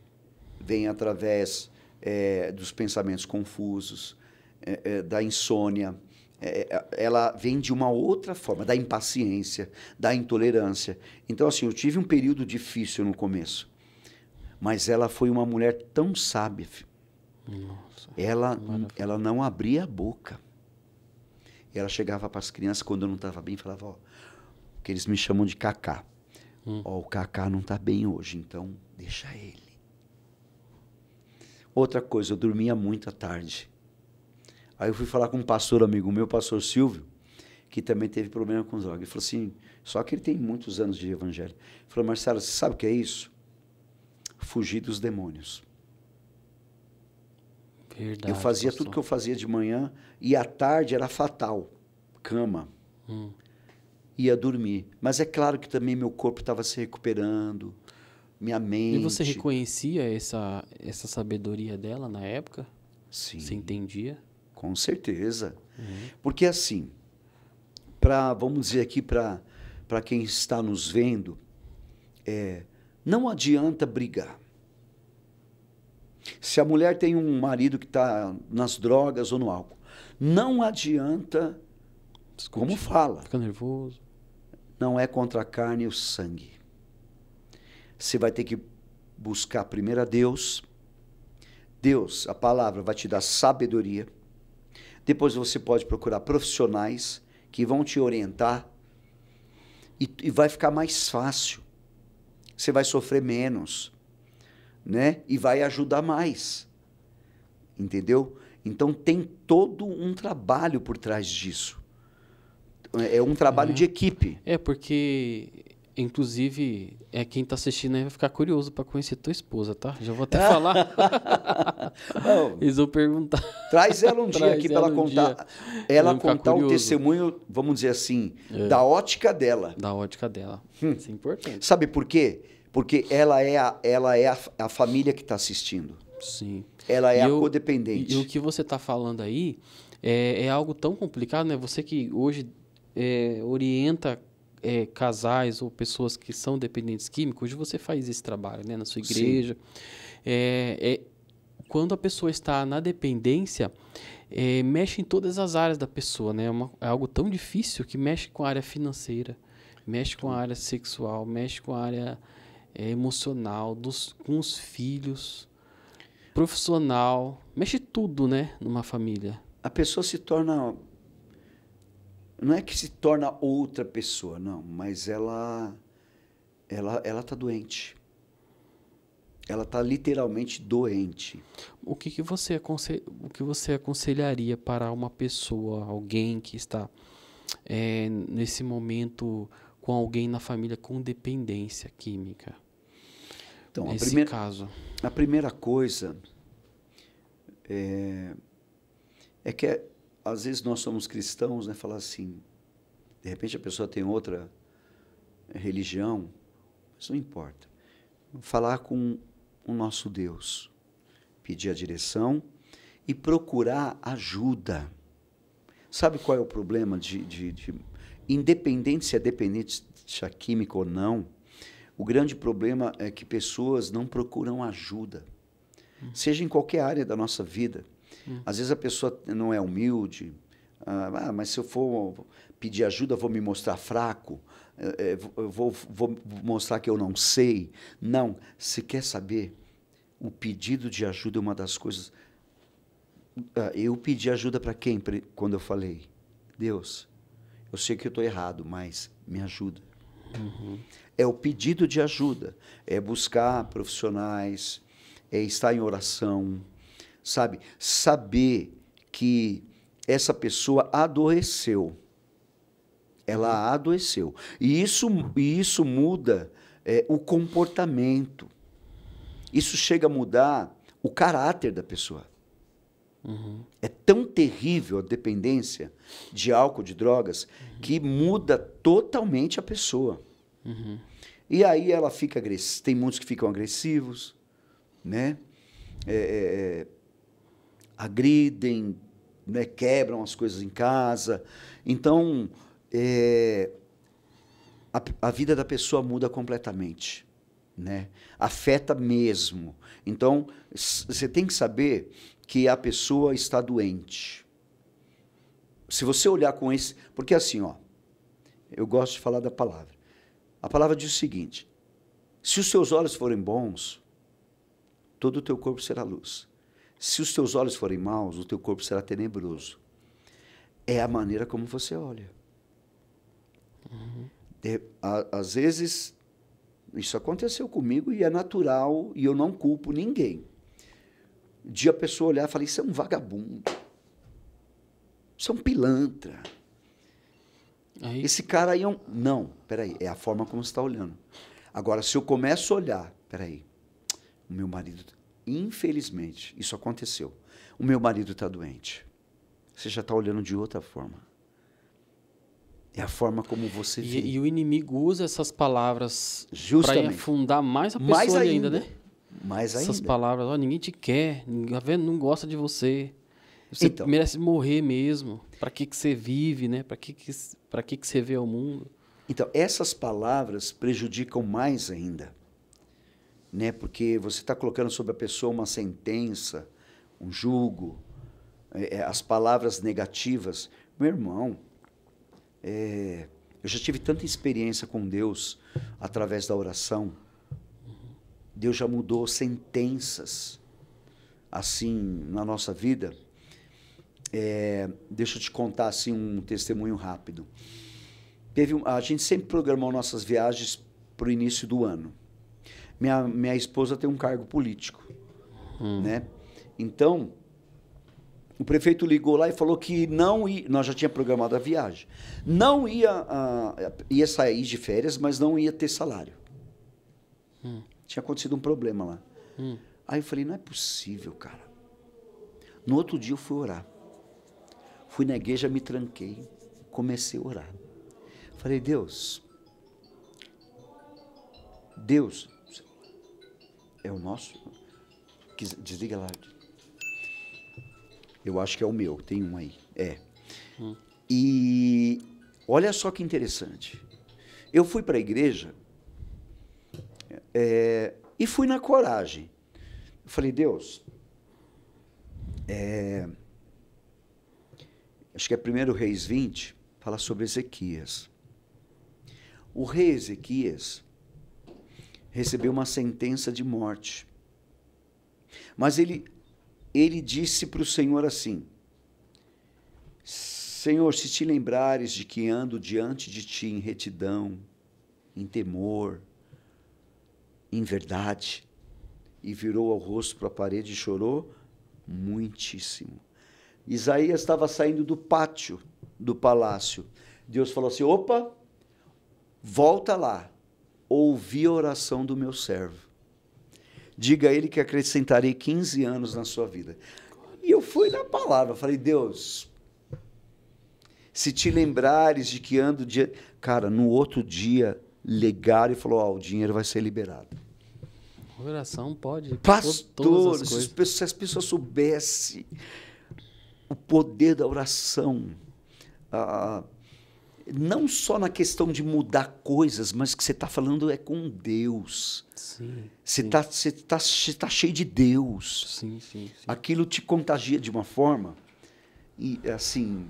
vem através é, dos pensamentos confusos, é, da insônia é, é, ela vem de uma outra forma, da impaciência, da intolerância. Então, assim, eu tive um período difícil no começo, mas ela foi uma mulher tão sábia. Nossa, ela, ela não abria a boca. Ela chegava para as crianças, quando eu não estava bem, falava, ó, que eles me chamam de Cacá. Hum. Ó, o Cacá não está bem hoje, então deixa ele. Outra coisa, eu dormia muito à tarde. Aí eu fui falar com um pastor amigo meu, pastor Silvio, que também teve problema com droga. Ele falou assim, só que ele tem muitos anos de evangelho. Ele falou, Marcelo, você sabe o que é isso? Fugir dos demônios. Verdade, eu fazia pastor. tudo que eu fazia de manhã e à tarde era fatal. Cama. Hum. Ia dormir. Mas é claro que também meu corpo estava se recuperando, minha mente. E você reconhecia essa, essa sabedoria dela na época? Sim. Você entendia? Com certeza. Uhum. Porque assim, para vamos dizer aqui para quem está nos vendo, é, não adianta brigar. Se a mulher tem um marido que está nas drogas ou no álcool, não adianta como fala. Fica nervoso. Não é contra a carne e o sangue. Você vai ter que buscar primeiro a Deus. Deus, a palavra, vai te dar sabedoria depois você pode procurar profissionais que vão te orientar e, e vai ficar mais fácil. Você vai sofrer menos, né? E vai ajudar mais. Entendeu? Então tem todo um trabalho por trás disso. É, é um trabalho é. de equipe. É, porque Inclusive, é quem está assistindo aí vai ficar curioso para conhecer tua esposa, tá? Já vou até falar. Eles vão perguntar. Traz ela um dia aqui para ela um contar. Dia. Ela contar o um testemunho, vamos dizer assim, é. da ótica dela. Da ótica dela. Hum. Isso é importante. Sabe por quê? Porque ela é a, ela é a, a família que está assistindo. Sim. Ela é e a eu, codependente. E, o que você está falando aí é, é algo tão complicado, né? Você que hoje é, orienta é, casais ou pessoas que são dependentes químicos, hoje você faz esse trabalho né, na sua igreja. É, é, quando a pessoa está na dependência, é, mexe em todas as áreas da pessoa. Né? É uma, é algo tão difícil que mexe com a área financeira, mexe com a área sexual, mexe com a área é, emocional, dos, com os filhos, profissional, mexe tudo né, numa família. A pessoa se torna não é que se torna outra pessoa, não, mas ela ela ela tá doente. Ela tá literalmente doente. O que, que você o que você aconselharia para uma pessoa, alguém que está é, nesse momento com alguém na família com dependência química? Então, nesse primeira, caso. A primeira coisa é, é que é às vezes nós somos cristãos, né? Falar assim, de repente a pessoa tem outra religião, mas não importa. Falar com o nosso Deus, pedir a direção e procurar ajuda. Sabe qual é o problema de, de, de independente se é dependência química ou não? O grande problema é que pessoas não procuram ajuda, hum. seja em qualquer área da nossa vida. Hum. Às vezes a pessoa não é humilde. Ah, ah, mas se eu for pedir ajuda, vou me mostrar fraco. Eh, eh, eu vou, vou mostrar que eu não sei. Não. Se quer saber, o pedido de ajuda é uma das coisas. Ah, eu pedi ajuda para quem quando eu falei? Deus, eu sei que eu estou errado, mas me ajuda. Uhum. É o pedido de ajuda, é buscar profissionais, é estar em oração, sabe? Saber que essa pessoa adoeceu. Ela adoeceu. E isso, e isso muda é, o comportamento. Isso chega a mudar o caráter da pessoa. Uhum. É tão terrível a dependência de álcool, de drogas, uhum. que muda totalmente a pessoa. Uhum. E aí ela fica agressiva. Tem muitos que ficam agressivos, né? É, é, é agridem, né, quebram as coisas em casa. Então, é, a, a, vida da pessoa muda completamente. Né? Afeta mesmo. Então, você tem que saber que a pessoa está doente. Se você olhar com esse. Porque assim, ó, eu gosto de falar da palavra. A palavra diz o seguinte: se os seus olhos forem bons, todo o teu corpo será luz. Se os teus olhos forem maus, o teu corpo será tenebroso. É a maneira como você olha. Uhum. De, a, às vezes, isso aconteceu comigo e é natural, e eu não culpo ninguém. De a pessoa olhar e falar: Isso é um vagabundo. Isso é um pilantra. Aí... É Esse cara aí é um. Não, peraí, é a forma como você está olhando. Agora, se eu começo a olhar, peraí, o meu marido Infelizmente, isso aconteceu. O meu marido está doente. Você já está olhando de outra forma. É a forma como você vê. E, e o inimigo usa essas palavras para afundar mais a pessoa mais ainda, ainda, né? Mais ainda. Essas palavras, ó, ninguém te quer, ninguém tá não gosta de você. Você então, merece morrer mesmo. Para que, que você vive, né? Para que, que, que, que você vê ao mundo? Então, essas palavras prejudicam mais ainda né? Porque você está colocando sobre a pessoa uma sentença, um julgo, é, é, as palavras negativas. Meu irmão, é, eu já tive tanta experiência com Deus através da oração. Deus já mudou sentenças assim na nossa vida. É, deixa eu te contar assim um testemunho rápido. Teve um, a gente sempre programou nossas viagens para o início do ano. Minha, minha esposa tem um cargo político, hum. né? Então, o prefeito ligou lá e falou que não ia, nós já tinha programado a viagem, não ia, uh, ia sair de férias, mas não ia ter salário. Hum. Tinha acontecido um problema lá. Hum. Aí eu falei, não é possível, cara. No outro dia eu fui orar. Fui na igreja, me tranquei, comecei a orar. Falei, Deus, Deus, é o nosso? Desliga lá. Eu acho que é o meu, tem um aí. É. Hum. E olha só que interessante. Eu fui para a igreja é, e fui na coragem. Eu falei, Deus, é, acho que é 1 Reis 20, fala sobre Ezequias. O rei Ezequias, recebeu uma sentença de morte. Mas ele, ele disse para o Senhor assim: Senhor, se te lembrares de que ando diante de ti em retidão, em temor, em verdade, e virou o rosto para a parede e chorou muitíssimo. Isaías estava saindo do pátio do palácio. Deus falou assim: opa, volta lá, ouvi a oração do meu servo. Diga a ele que acrescentarei 15 anos na sua vida. E eu fui na palavra, falei, Deus, se te lembrares de que ando dia. Cara, no outro dia, ligaram e falou: oh, o dinheiro vai ser liberado. Oração pode. Pastor, se as pessoas soubessem o poder da oração, a não só na questão de mudar coisas, mas que você está falando é com Deus. Sim. Você está você tá, você tá cheio de Deus. Sim, sim, sim, Aquilo te contagia de uma forma. E, assim,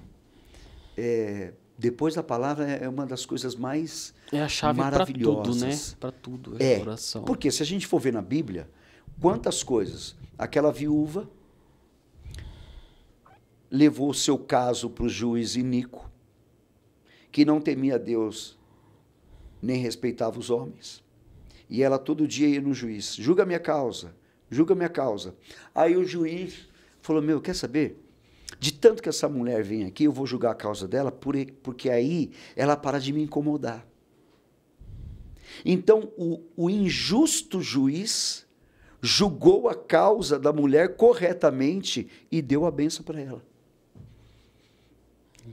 é, depois da palavra é, é uma das coisas mais É a chave para tudo, né? Para tudo, é, é Porque se a gente for ver na Bíblia, quantas coisas. Aquela viúva levou o seu caso para o juiz Inico que não temia Deus nem respeitava os homens. E ela todo dia ia no juiz: julga minha causa, julga minha causa. Aí o juiz falou: Meu, quer saber? De tanto que essa mulher vem aqui, eu vou julgar a causa dela, porque aí ela para de me incomodar. Então, o, o injusto juiz julgou a causa da mulher corretamente e deu a benção para ela.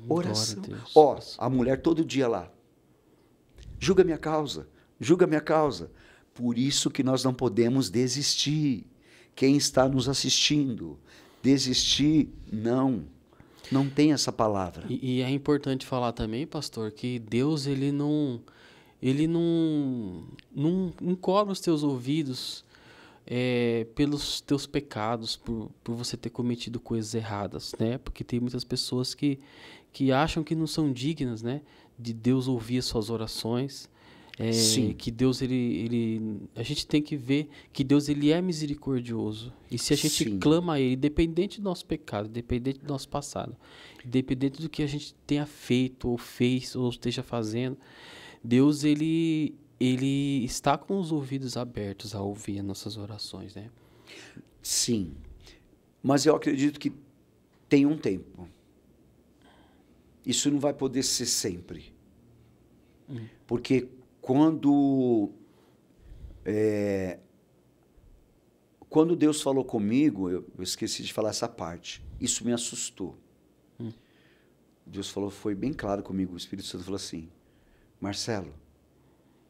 Oração. Ó, a mulher todo dia lá. Julga minha causa, julga minha causa. Por isso que nós não podemos desistir. Quem está nos assistindo, desistir não. Não tem essa palavra. E, e é importante falar também, pastor, que Deus ele não ele não não encobre os teus ouvidos é, pelos teus pecados, por, por você ter cometido coisas erradas, né? Porque tem muitas pessoas que, que acham que não são dignas, né? De Deus ouvir as suas orações. É, Sim. Que Deus, ele, ele... A gente tem que ver que Deus, ele é misericordioso. E se a gente Sim. clama a ele, independente do nosso pecado, independente do nosso passado, independente do que a gente tenha feito ou fez ou esteja fazendo, Deus, ele, ele está com os ouvidos abertos a ouvir as nossas orações, né? Sim. Mas eu acredito que tem um tempo. Isso não vai poder ser sempre. Hum. Porque quando. É, quando Deus falou comigo, eu, eu, esqueci de falar essa parte. Isso me assustou. Hum. Deus falou, foi bem claro comigo. O Espírito Santo falou assim: Marcelo,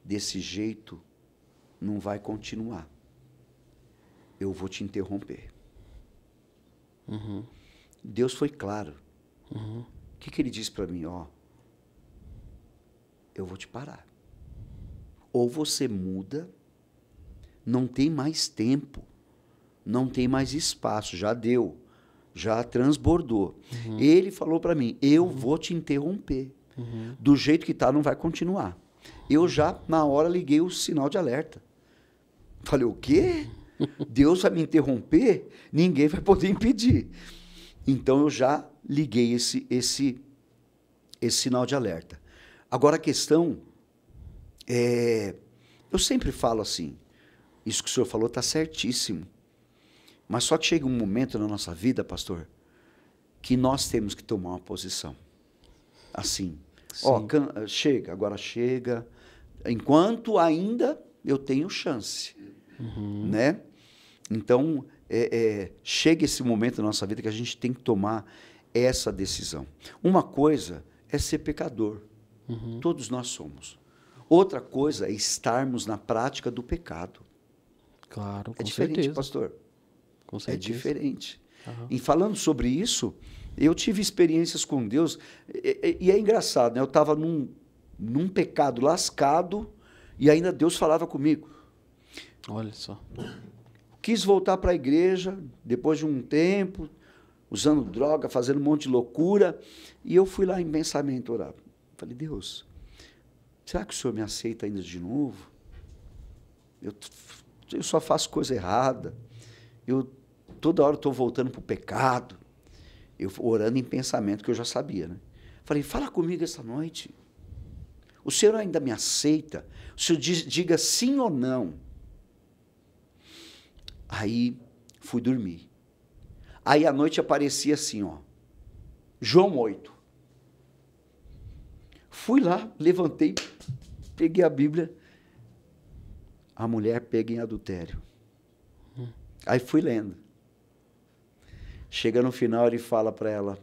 desse jeito não vai continuar. Eu vou te interromper. Uhum. Deus foi claro. Uhum. O uhum. que, que ele disse para mim? Ó, eu vou te parar. Ou você muda, não tem mais tempo, não tem mais espaço, já deu, já transbordou. Uhum. Ele falou para mim: eu uhum. vou te interromper. Uhum. Do jeito que tá, não vai continuar. Eu já, na hora, liguei o sinal de alerta. Falei, o quê? Deus vai me interromper? Ninguém vai poder impedir. Então, eu já liguei esse, esse, esse sinal de alerta. Agora, a questão é... Eu sempre falo assim, isso que o senhor falou está certíssimo. Mas só que chega um momento na nossa vida, pastor, que nós temos que tomar uma posição. Assim, Ó, eh, chega, agora chega. Enquanto ainda eu tenho chance, uhum. né? Então, é, é, chega esse momento da nossa vida que a gente tem que tomar essa decisão. Uma coisa é ser pecador. Uhum. Todos nós somos. Outra coisa é estarmos na prática do pecado. Claro, é com É diferente, certeza. pastor. Com certeza. É diferente. Uhum. E falando sobre isso, eu tive experiências com Deus, e, e é engraçado, né? eu estava num, num pecado lascado, e ainda Deus falava comigo. Olha só. Quis voltar para a igreja, depois de um tempo, usando droga, fazendo um monte de loucura, e eu fui lá em pensamento orar. Falei, Deus, será que o Senhor me aceita ainda de novo? Eu, eu só faço coisa errada, eu toda hora estou voltando para o pecado. Eu orando em pensamento que eu já sabia, né? Falei, fala comigo essa noite. O Senhor ainda me aceita? O Senhor diz, diga sim ou não. Aí fui dormir. Aí a noite aparecia assim, ó. João 8. Fui lá, levantei, peguei a Bíblia. A mulher pega em adultério. Hum. Aí fui lendo. Chega no final, ele fala para ela.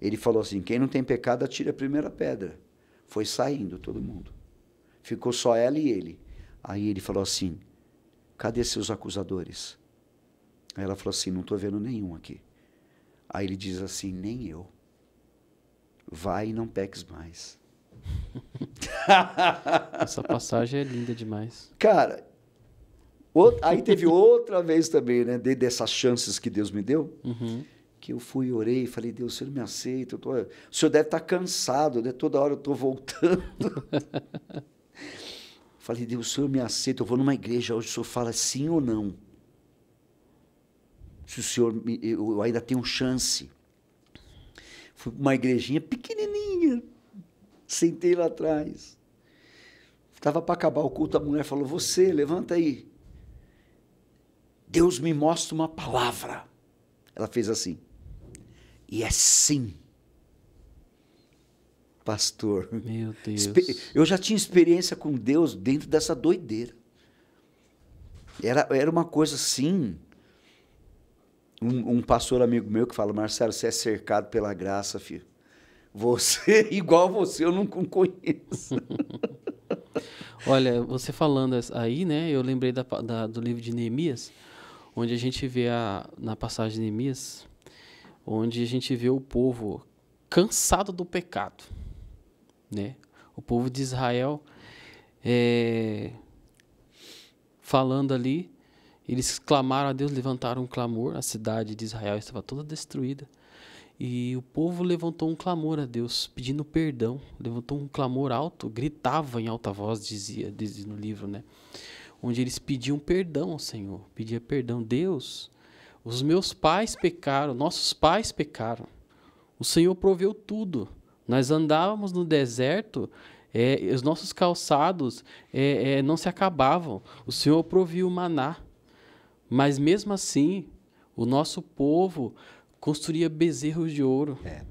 Ele falou assim: quem não tem pecado, atira a primeira pedra. Foi saindo todo mundo. Ficou só ela e ele. Aí ele falou assim: cadê seus acusadores? Aí ela falou assim: não estou vendo nenhum aqui. Aí ele diz assim: nem eu. Vai e não peques mais. Essa passagem é linda demais. Cara, Outra, aí teve outra vez também, né? De, dessas chances que Deus me deu. Uhum. Que eu fui e orei, falei, Deus, o Senhor me aceita. Tô... O Senhor deve estar tá cansado, né? Toda hora eu estou voltando. falei, Deus, o Senhor me aceita. Eu vou numa igreja hoje, o Senhor fala sim ou não. Se o Senhor... Me... eu ainda tenho chance. Fui para uma igrejinha pequenininha. Sentei lá atrás. Estava para acabar o culto, a mulher falou, você, levanta aí. Deus me mostra uma palavra. Ela fez assim. E é sim. Pastor. Meu Deus. Eu já tinha experiência com Deus dentro dessa doideira. Era, era uma coisa assim. Um, um pastor amigo meu que fala: Marcelo, você é cercado pela graça, filho. Você, igual você, eu não conheço. Olha, você falando aí, né? Eu lembrei da, da, do livro de Neemias onde a gente vê a, na passagem de Neemias, onde a gente vê o povo cansado do pecado, né? O povo de Israel é, falando ali, eles clamaram a Deus, levantaram um clamor, a cidade de Israel estava toda destruída. E o povo levantou um clamor a Deus, pedindo perdão. Levantou um clamor alto, gritava em alta voz, dizia, diz no livro, né? onde eles pediam perdão ao Senhor, pedia perdão. Deus, os meus pais pecaram, nossos pais pecaram. O Senhor proveu tudo. Nós andávamos no deserto, é, os nossos calçados é, é, não se acabavam. O Senhor proviu o maná. Mas mesmo assim, o nosso povo construía bezerros de ouro. É.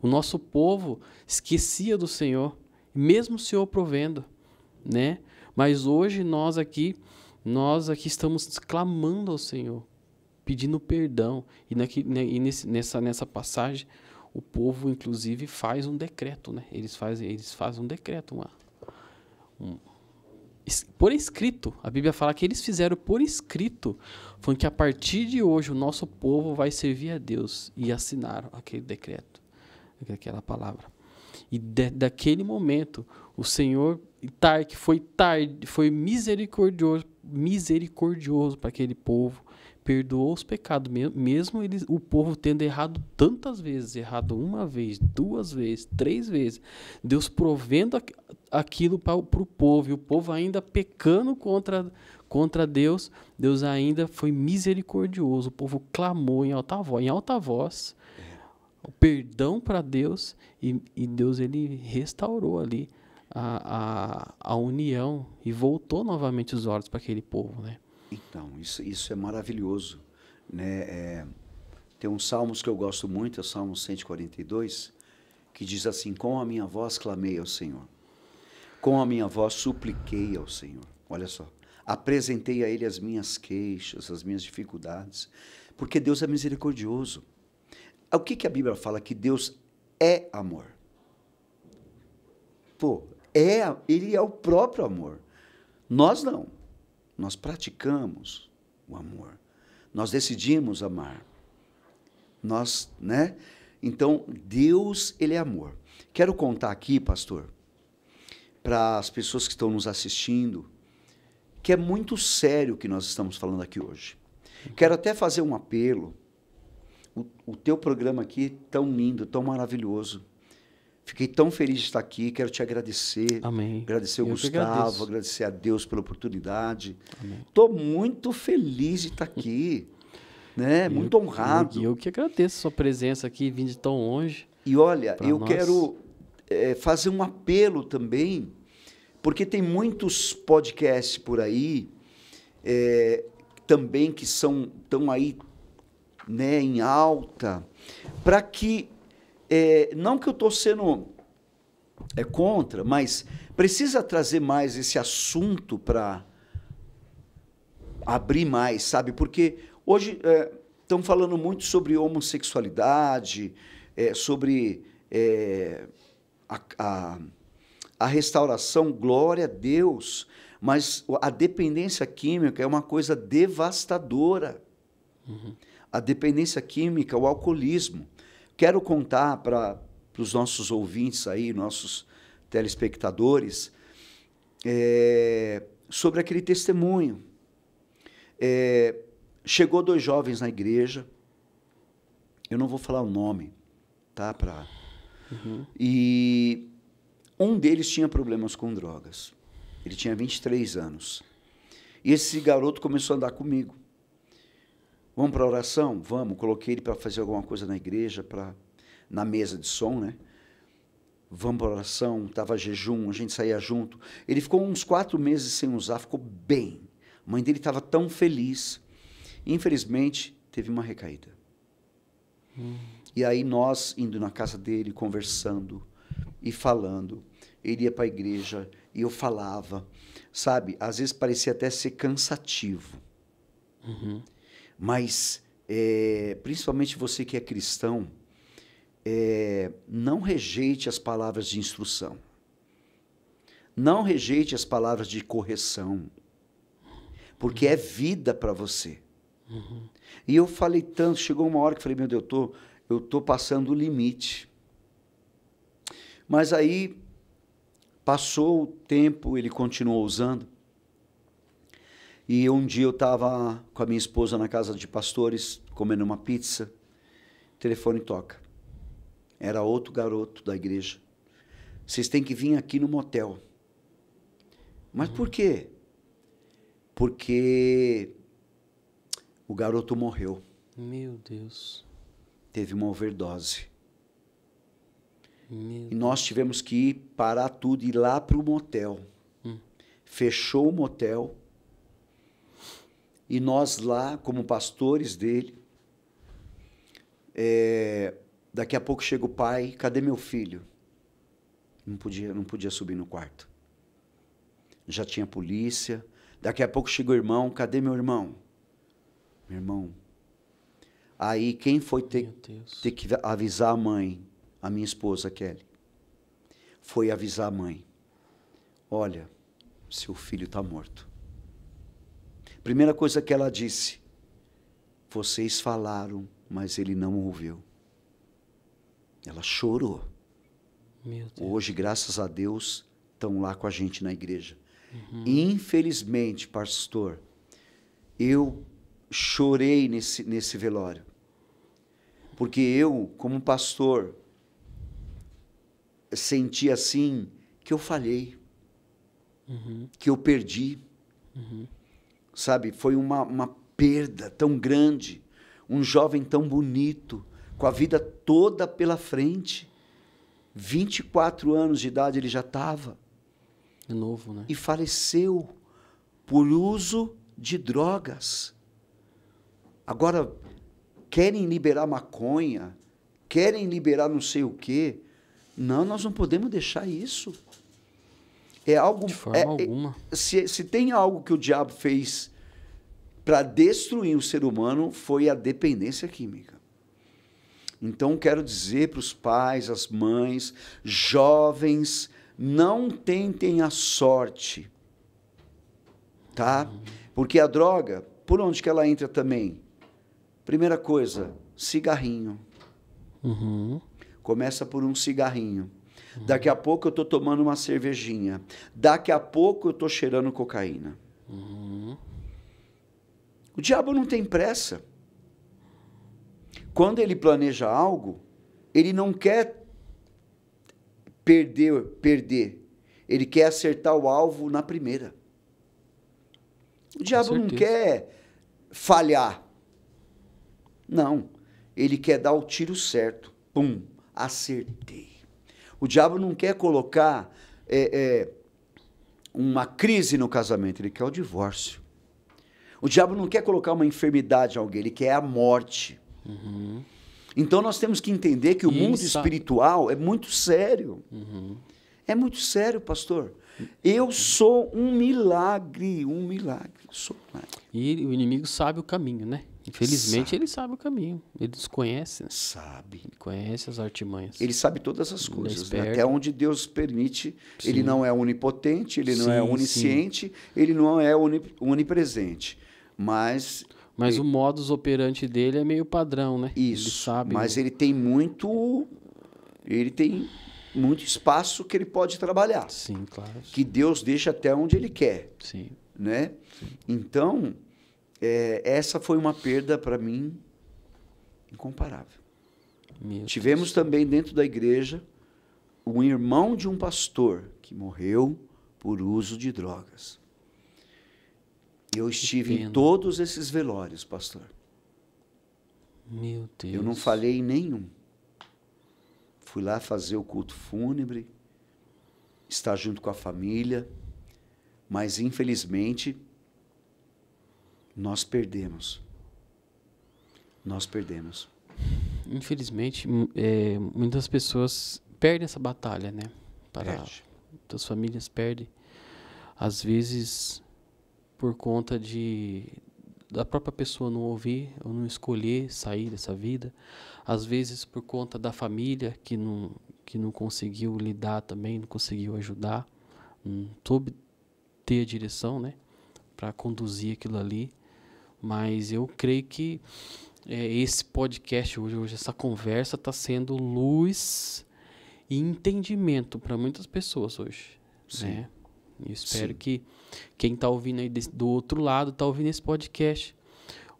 O nosso povo esquecia do Senhor, mesmo o Senhor provendo, né? Mas hoje nós aqui, nós aqui estamos clamando ao Senhor, pedindo perdão. E, né, e nesse, nessa, nessa passagem, o povo inclusive faz um decreto, né? Eles fazem, eles fazem um decreto, uma, um, por escrito. A Bíblia fala que eles fizeram por escrito, foi que a partir de hoje o nosso povo vai servir a Deus e assinaram aquele decreto, aquela palavra. E de, daquele momento o Senhor que foi tarde, foi misericordioso, misericordioso para aquele povo, perdoou os pecados mesmo eles, o povo tendo errado tantas vezes, errado uma vez, duas vezes, três vezes, Deus provendo aquilo para o povo e o povo ainda pecando contra contra Deus, Deus ainda foi misericordioso, o povo clamou em alta voz, em alta voz, é. o perdão para Deus e, e Deus ele restaurou ali a, a, a união e voltou novamente os olhos para aquele povo, né? Então, isso, isso é maravilhoso, né? É, tem uns salmos que eu gosto muito, é o Salmo 142, que diz assim, com a minha voz clamei ao Senhor, com a minha voz supliquei ao Senhor. Olha só, apresentei a Ele as minhas queixas, as minhas dificuldades, porque Deus é misericordioso. O que, que a Bíblia fala? Que Deus é amor. Pô, é, ele é o próprio amor. Nós não. Nós praticamos o amor. Nós decidimos amar. Nós, né? Então, Deus, ele é amor. Quero contar aqui, pastor, para as pessoas que estão nos assistindo, que é muito sério o que nós estamos falando aqui hoje. Quero até fazer um apelo. O, o teu programa aqui tão lindo, tão maravilhoso Fiquei tão feliz de estar aqui, quero te agradecer. Amém. Agradecer o Gustavo, agradecer a Deus pela oportunidade. Estou muito feliz de estar aqui. né? Eu, muito honrado. E eu, eu, que agradeço a sua presença aqui, vindo de tão longe. E olha, eu nós. quero é, fazer um apelo também, porque tem muitos podcasts por aí é, também que são tão aí né, em alta, para que é, não que eu estou sendo é, contra, mas precisa trazer mais esse assunto para abrir mais, sabe? Porque hoje estão é, falando muito sobre homossexualidade, é, sobre é, a, a, a restauração, glória a Deus, mas a dependência química é uma coisa devastadora. Uhum. A dependência química, o alcoolismo. Quero contar para os nossos ouvintes aí, nossos telespectadores, é, sobre aquele testemunho. É, chegou dois jovens na igreja, eu não vou falar o nome, tá? Pra, uhum. E um deles tinha problemas com drogas. Ele tinha 23 anos. E esse garoto começou a andar comigo. Vamos para a oração? Vamos. Coloquei ele para fazer alguma coisa na igreja, para na mesa de som, né? Vamos para a oração. Tava jejum, a gente saía junto. Ele ficou uns quatro meses sem usar, ficou bem. A mãe dele estava tão feliz. Infelizmente, teve uma recaída. Hum. E aí nós indo na casa dele, conversando e falando. Ele ia para a igreja e eu falava. Sabe, às vezes parecia até ser cansativo. Uhum. Mas, é, principalmente você que é cristão, é, não rejeite as palavras de instrução. Não rejeite as palavras de correção. Porque é vida para você. Uhum. E eu falei tanto, chegou uma hora que eu falei, meu Deus, eu tô, eu tô passando o limite. Mas aí passou o tempo, ele continuou usando. E um dia eu estava com a minha esposa na casa de pastores, comendo uma pizza. O telefone toca. Era outro garoto da igreja. Vocês têm que vir aqui no motel. Mas por quê? Porque o garoto morreu. Meu Deus. Teve uma overdose. Meu e nós tivemos que ir parar tudo e ir lá para o motel. Hum. Fechou o motel e nós lá, como pastores dele, é, daqui a pouco chega o pai, cadê meu filho? Não podia, não podia subir no quarto. Já tinha polícia. Daqui a pouco chega o irmão, cadê meu irmão? Meu irmão. Aí quem foi ter, ter que avisar a mãe, a minha esposa Kelly, foi avisar a mãe. Olha, seu filho está morto. Primeira coisa que ela disse: Vocês falaram, mas ele não ouviu. Ela chorou. Hoje, graças a Deus, estão lá com a gente na igreja. Uhum. Infelizmente, pastor, eu chorei nesse, nesse velório. Porque eu, como pastor, senti assim que eu falhei, uhum. que eu perdi. Uhum sabe? Foi uma, uma perda tão grande, um jovem tão bonito, com a vida toda pela frente. 24 anos de idade ele já estava. É novo, né? E faleceu por uso de drogas. Agora, querem liberar maconha, querem liberar não sei o quê. Não, nós não podemos deixar isso. É algo. De forma é, é, alguma. se, se tem algo que o diabo fez para destruir o ser humano, foi a dependência química. Então, quero dizer para os pais, as mães, jovens, não tentem a sorte, tá? Porque a droga, por onde que ela entra também? Primeira coisa, cigarrinho. Uhum. Começa por um cigarrinho. Uhum. Daqui a pouco eu estou tomando uma cervejinha. Daqui a pouco eu estou cheirando cocaína. Uhum. O diabo não tem pressa. Quando ele planeja algo, ele não quer perder, perder. Ele quer acertar o alvo na primeira. O diabo não quer falhar. Não. Ele quer dar o tiro certo. Pum, acertei. O diabo não quer colocar é, é, uma crise no casamento, ele quer o divórcio. O diabo não quer colocar uma enfermidade em alguém, ele quer a morte. Uhum. Então nós temos que entender que o Isso. mundo espiritual é muito sério. Uhum. É muito sério, pastor. Eu sou um milagre, um milagre, sou um milagre. E o inimigo sabe o caminho, né? Infelizmente sabe. ele sabe o caminho. Ele desconhece. Né? Sabe. Ele conhece as artimanhas. Ele sabe todas as é coisas. né? Até onde Deus permite. Sim. Ele não é onipotente, ele não é onisciente, sim. ele não é onipresente. Mas. Mas ele... o modus operandi dele é meio padrão, né? Isso. Ele sabe. Mas ele tem muito. Ele tem muito espaço que ele pode trabalhar. Sim, claro. Que Deus deixa até onde ele quer. Sim. Né? Então é, essa foi uma perda para mim incomparável. Meu Tivemos Deus. também dentro da igreja um irmão de um pastor que morreu por uso de drogas. Eu estive em todos esses velórios, pastor. Meu Deus. Eu não falei em nenhum. Fui lá fazer o culto fúnebre, estar junto com a família, mas infelizmente nós perdemos. Nós perdemos. Infelizmente, é, muitas pessoas perdem essa batalha, né? Para Perde. As famílias perdem. Às vezes, por conta de da própria pessoa não ouvir ou não escolher sair dessa vida, às vezes por conta da família que não que não conseguiu lidar também, não conseguiu ajudar, não soube ter a direção, né, para conduzir aquilo ali. Mas eu creio que é, esse podcast hoje, hoje essa conversa está sendo luz e entendimento para muitas pessoas hoje. Sim. Né? espero Sim. que quem está ouvindo aí desse, do outro lado, está ouvindo esse podcast,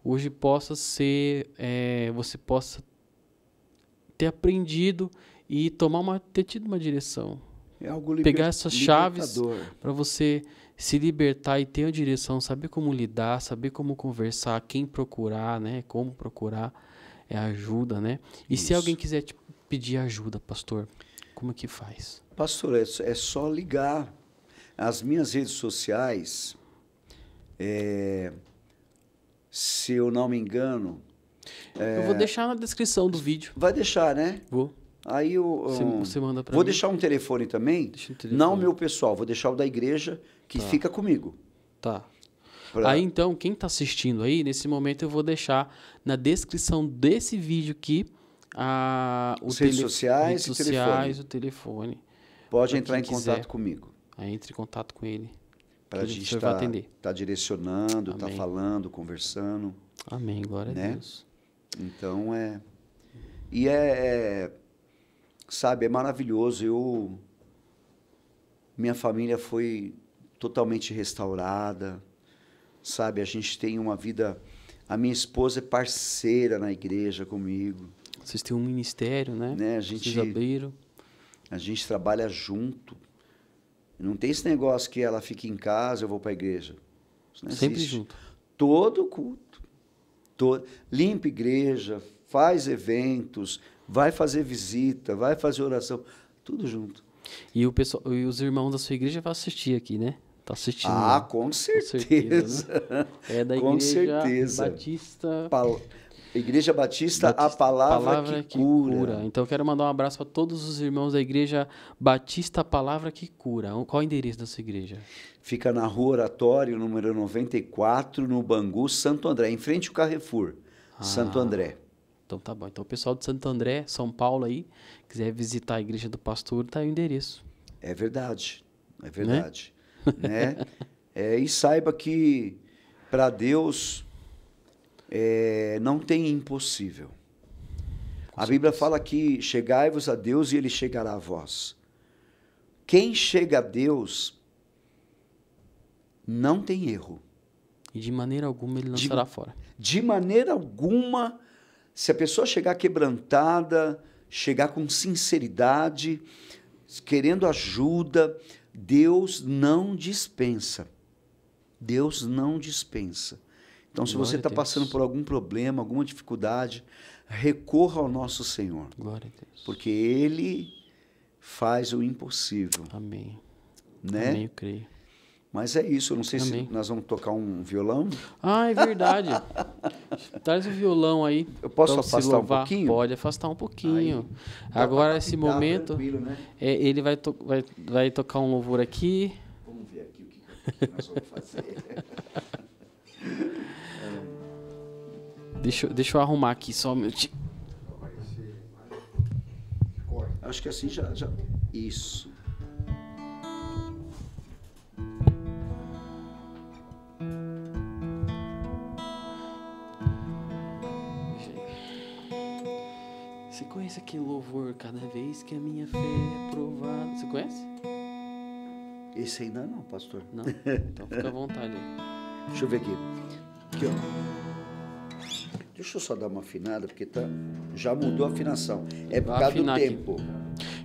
hoje possa ser, é, você possa ter aprendido e tomar uma, ter tido uma direção. É algo liber, Pegar essas chaves para você se libertar e ter a direção, saber como lidar, saber como conversar, quem procurar, né? Como procurar é ajuda, né? E Isso. se alguém quiser te pedir ajuda, pastor, como é que faz? Pastor, é, só é ligar. As minhas redes sociais, é, se eu não me engano. É, eu vou é deixar na descrição do vídeo. Vai deixar, né? Vou. Aí eu. Você, você manda Vou mim. deixar um telefone também. Um telefone. Não o meu pessoal, vou deixar o da igreja que tá. fica comigo. Tá. Pra... Aí então, quem está assistindo aí, nesse momento eu vou deixar na descrição desse vídeo aqui a, o As redes sociais, redes sociais o telefone. Pode entrar em quiser. contato comigo. Aí entre em contato com ele. Para a gente estar tá, tá direcionando, tá falando, conversando. Amém, glória né? a Deus. Então é. E é, é sabe, é maravilhoso. Eu, minha família foi totalmente restaurada, sabe? A gente tem uma vida. A minha esposa é parceira na igreja comigo. Vocês têm um ministério, né? né? A gente, Vocês abriram. A gente trabalha junto. Não tem esse negócio que ela fica em casa, eu vou para a igreja. Sempre junto. Todo culto. Todo, limpa igreja, faz eventos, vai fazer visita, vai fazer oração, tudo junto. E, o pessoal, e os irmãos da sua igreja vão assistir aqui, né? Tá assistindo. Ah, né? com certeza. Com certeza né? É da com igreja certeza. Batista. Pal... Igreja Batista, Batista, a palavra, palavra que, que cura. cura. Então, quero mandar um abraço para todos os irmãos da Igreja Batista, a palavra que cura. Qual é o endereço da sua igreja? Fica na Rua Oratório, número 94, no Bangu, Santo André, em frente ao Carrefour, ah. Santo André. Então tá bom. Então o pessoal de Santo André, São Paulo aí, quiser visitar a igreja do pastor, tá aí o endereço. É verdade. É né? verdade. Né? né? É, e saiba que para Deus é, não tem impossível. A Bíblia fala que chegai-vos a Deus e ele chegará a vós. Quem chega a Deus não tem erro. E de maneira alguma ele não de, estará fora. De maneira alguma se a pessoa chegar quebrantada, chegar com sinceridade, querendo ajuda, Deus não dispensa. Deus não dispensa. Então, se você está passando por algum problema, alguma dificuldade, recorra ao nosso Senhor. Glória a Deus. Porque Ele faz o impossível. Amém. Né? Amém, eu creio. Mas é isso, eu não sei se nós vamos tocar um violão. Ah, é verdade. Traz o violão aí. Eu posso afastar um pouquinho? Pode afastar um pouquinho. Aí, Agora, esse momento, né? é, ele vai, vai, vai tocar um louvor aqui. Vamos ver aqui o que, que nós vamos fazer. deixa, deixa eu arrumar aqui só um minutinho. Acho que assim já... já... Isso. conhece aquele louvor cada vez que a minha fé é provada? Você conhece? Esse ainda não, pastor. Não? Então fica à vontade aí. Deixa eu ver aqui. Aqui, ó. Deixa eu só dar uma afinada, porque tá... já mudou a afinação. É por causa do tempo.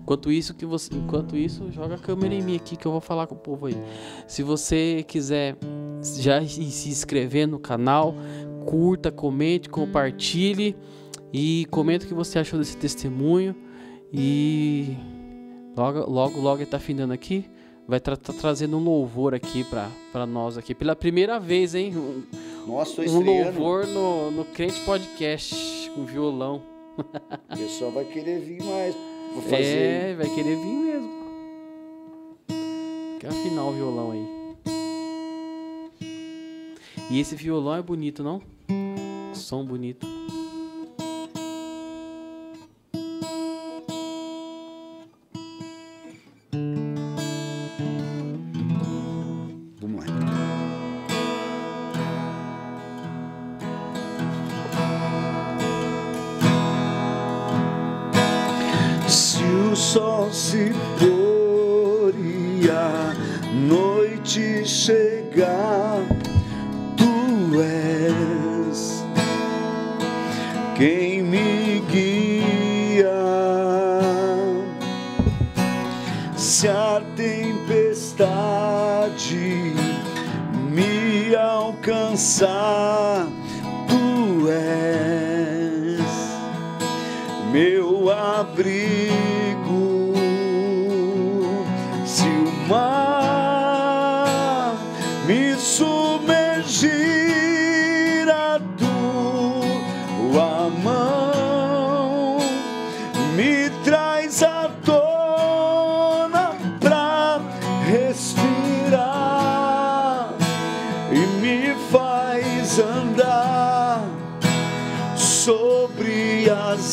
Enquanto isso, que você, enquanto isso, joga a câmera em mim aqui que eu vou falar com o povo aí. Se você quiser já se inscrever no canal, curta, comente, compartilhe. E comenta o que você achou desse testemunho. E logo, logo, logo ele tá aqui. Vai estar tá, tá trazendo um louvor aqui para nós aqui. Pela primeira vez, hein? Um, Nossa, um louvor no, no Crente Podcast com violão. O pessoal vai querer vir mais. É, fazer. É, vai querer vir mesmo. Quer afinar o violão aí. E esse violão é bonito, não? Som bonito. doce a noite chegar, tu és quem me guia. Se a tempestade me alcançar, tu és meu abrigo.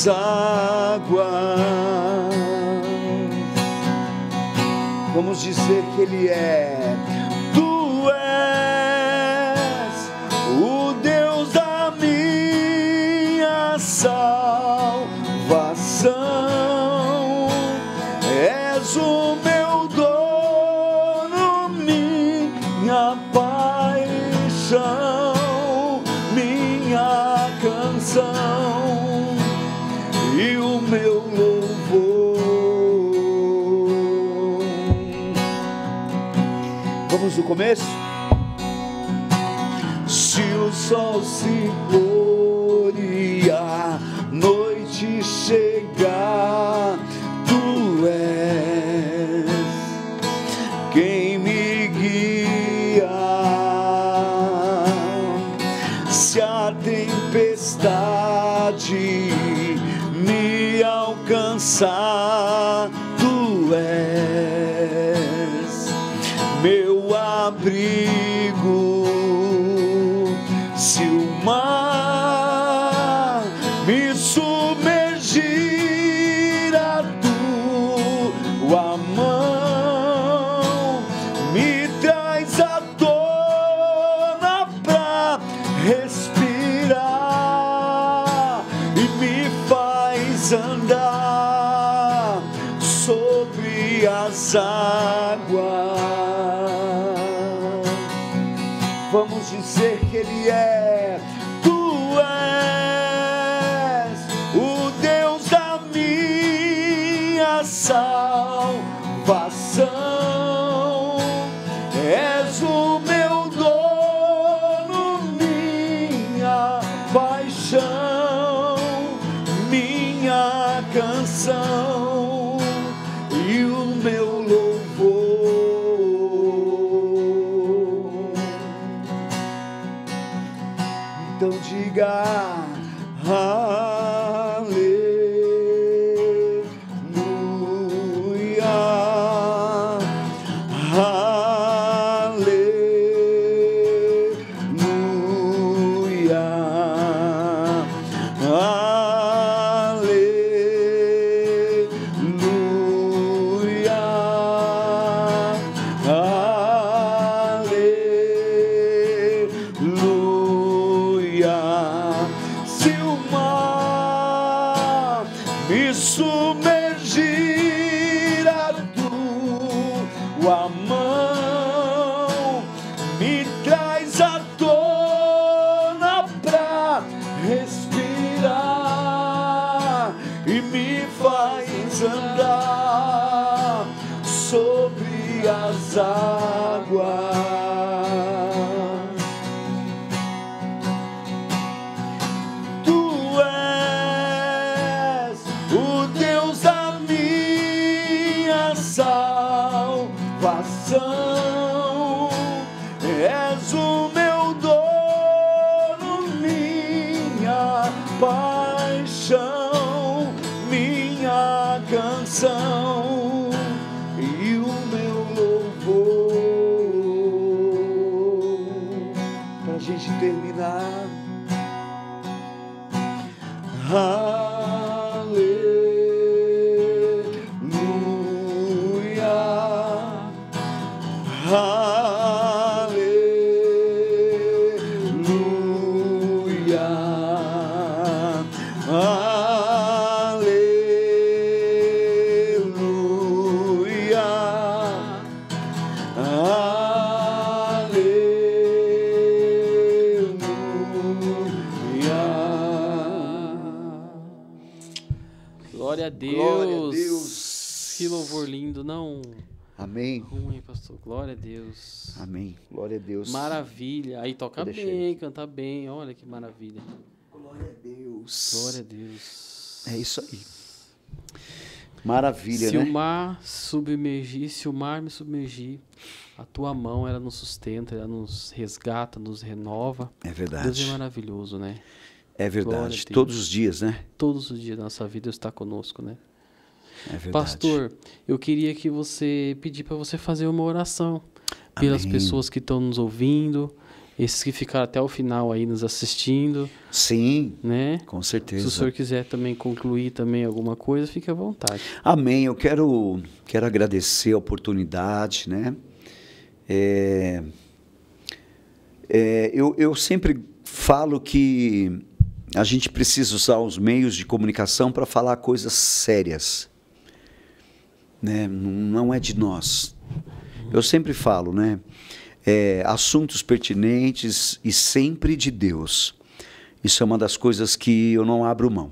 águas. Vamos dizer que Ele é começo? Se o sol se pôr e a noite chegar, tu és quem me guia. Se a tempestade me alcançar, Glória a Deus. Amém. Glória a Deus. Maravilha. Aí toca bem, canta bem. Olha que maravilha. Glória a Deus. Glória a Deus. É isso aí. Maravilha, se né? O mar submergir, se o mar me submergir, a tua mão ela nos sustenta, ela nos resgata, nos renova. É verdade. Deus é maravilhoso, né? É verdade. Todos os dias, né? Todos os dias da nossa vida Deus está conosco, né? É Pastor, eu queria que você pedir para você fazer uma oração Amém. pelas pessoas que estão nos ouvindo, esses que ficaram até o final aí nos assistindo. Sim. Né? Com certeza. Se o senhor quiser também concluir também alguma coisa, fique à vontade. Amém. Eu quero quero agradecer a oportunidade, né? É, é, eu, eu sempre falo que a gente precisa usar os meios de comunicação para falar coisas sérias né? Não é de nós. Eu sempre falo, né? É, assuntos pertinentes e sempre de Deus. Isso é uma das coisas que eu não abro mão.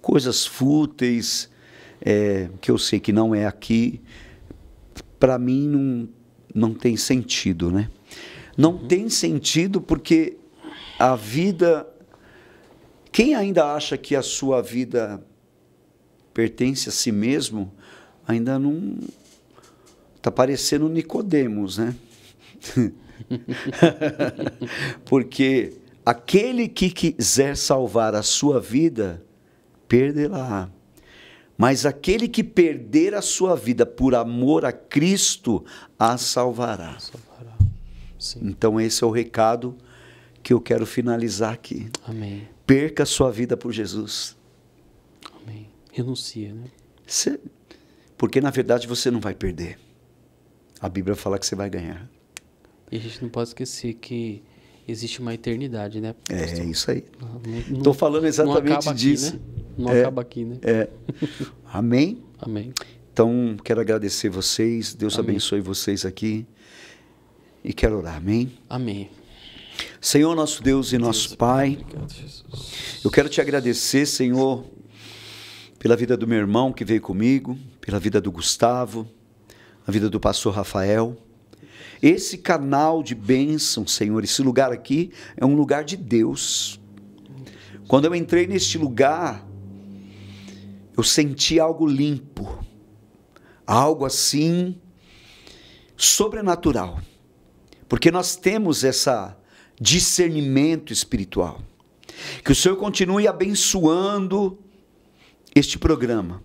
Coisas fúteis, é, que eu sei que não é aqui, para mim não, não tem sentido, né? Não uhum. tem sentido porque a vida. Quem ainda acha que a sua vida pertence a si mesmo, ainda não. Tá parecendo Nicodemos, né? Porque aquele que quiser salvar a sua vida, perderá. Mas aquele que perder a sua vida por amor a Cristo, a salvará. salvará. Então, esse é o recado que eu quero finalizar aqui. Amém. Perca a sua vida por Jesus. Amém. Renuncia, né? Você porque na verdade você não vai perder. A Bíblia fala que você vai ganhar. E a gente não pode esquecer que existe uma eternidade, né? É, isso aí. Estou falando exatamente não disso. Aqui, né? Não é, acaba aqui, né? É. Amém? Amém. Então, quero agradecer vocês. Deus amém. abençoe vocês aqui. E quero orar. Amém? Amém. Senhor, nosso Deus e nosso Deus, Pai, obrigado, eu quero te agradecer, Senhor, pela vida do meu irmão que veio comigo, pela vida do Gustavo, a vida do pastor Rafael. Esse canal de bênção, Senhor, esse lugar aqui é um lugar de Deus. Quando eu entrei neste lugar, eu senti algo limpo, algo assim sobrenatural, porque nós temos essa discernimento espiritual. Que o Senhor continue abençoando este programa.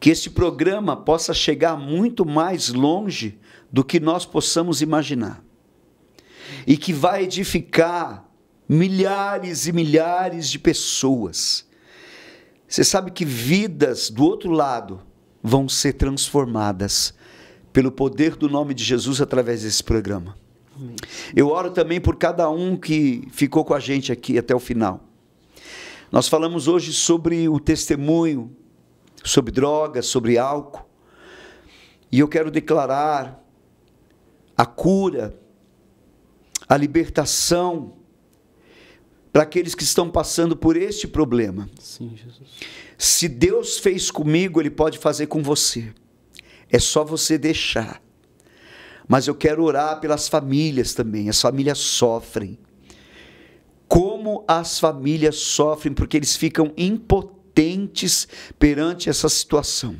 Que este programa possa chegar muito mais longe do que nós possamos imaginar. E que vai edificar milhares e milhares de pessoas. Você sabe que vidas do outro lado vão ser transformadas pelo poder do nome de Jesus através desse programa. Eu oro também por cada um que ficou com a gente aqui até o final. Nós falamos hoje sobre o testemunho, sobre drogas, sobre álcool. E eu quero declarar a cura, a libertação para aqueles que estão passando por este problema. Sim, Jesus. Se Deus fez comigo, Ele pode fazer com você. É só você deixar. Mas eu quero orar pelas famílias também. As famílias sofrem como as famílias sofrem, porque eles ficam impotentes perante essa situação.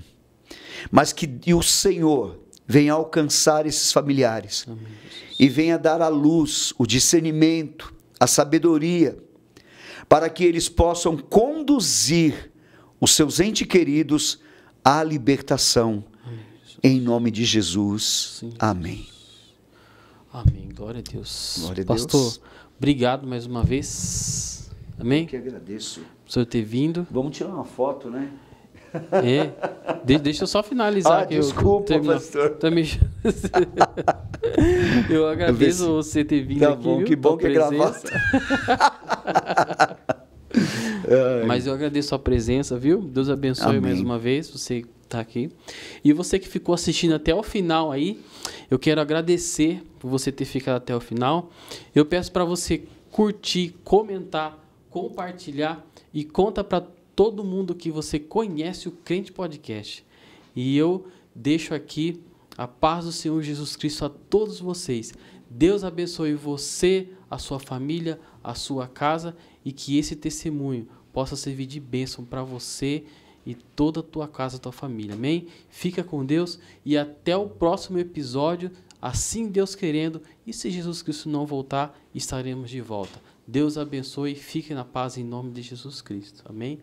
Mas que o Senhor venha alcançar esses familiares Amém. e venha dar a luz o discernimento, a sabedoria, para que eles possam conduzir os seus entes queridos à libertação. Amém. Em nome de Jesus. Sim. Amém. Amém. Glória a Deus. Glória a Pastor, Deus. Obrigado mais uma vez. Amém? Eu que agradeço. Por senhor ter vindo. Vamos tirar uma foto, né? É. De deixa eu só finalizar ah, aqui. Desculpa, eu pastor. Tá me... eu agradeço eu você ter vindo tá aqui. Bom, que bom que é gravado. Mas eu agradeço a presença, viu? Deus abençoe Amém. mais uma vez você está aqui. E você que ficou assistindo até o final aí, eu quero agradecer por você ter ficado até o final. Eu peço para você curtir, comentar, compartilhar e conta para todo mundo que você conhece o Crente Podcast. E eu deixo aqui a paz do Senhor Jesus Cristo a todos vocês. Deus abençoe você, a sua família, a sua casa e que esse testemunho possa servir de bênção para você e toda a tua casa, tua família. Amém? Fica com Deus e até o próximo episódio Assim, Deus querendo, e se Jesus Cristo não voltar, estaremos de volta. Deus abençoe e fique na paz em nome de Jesus Cristo. Amém?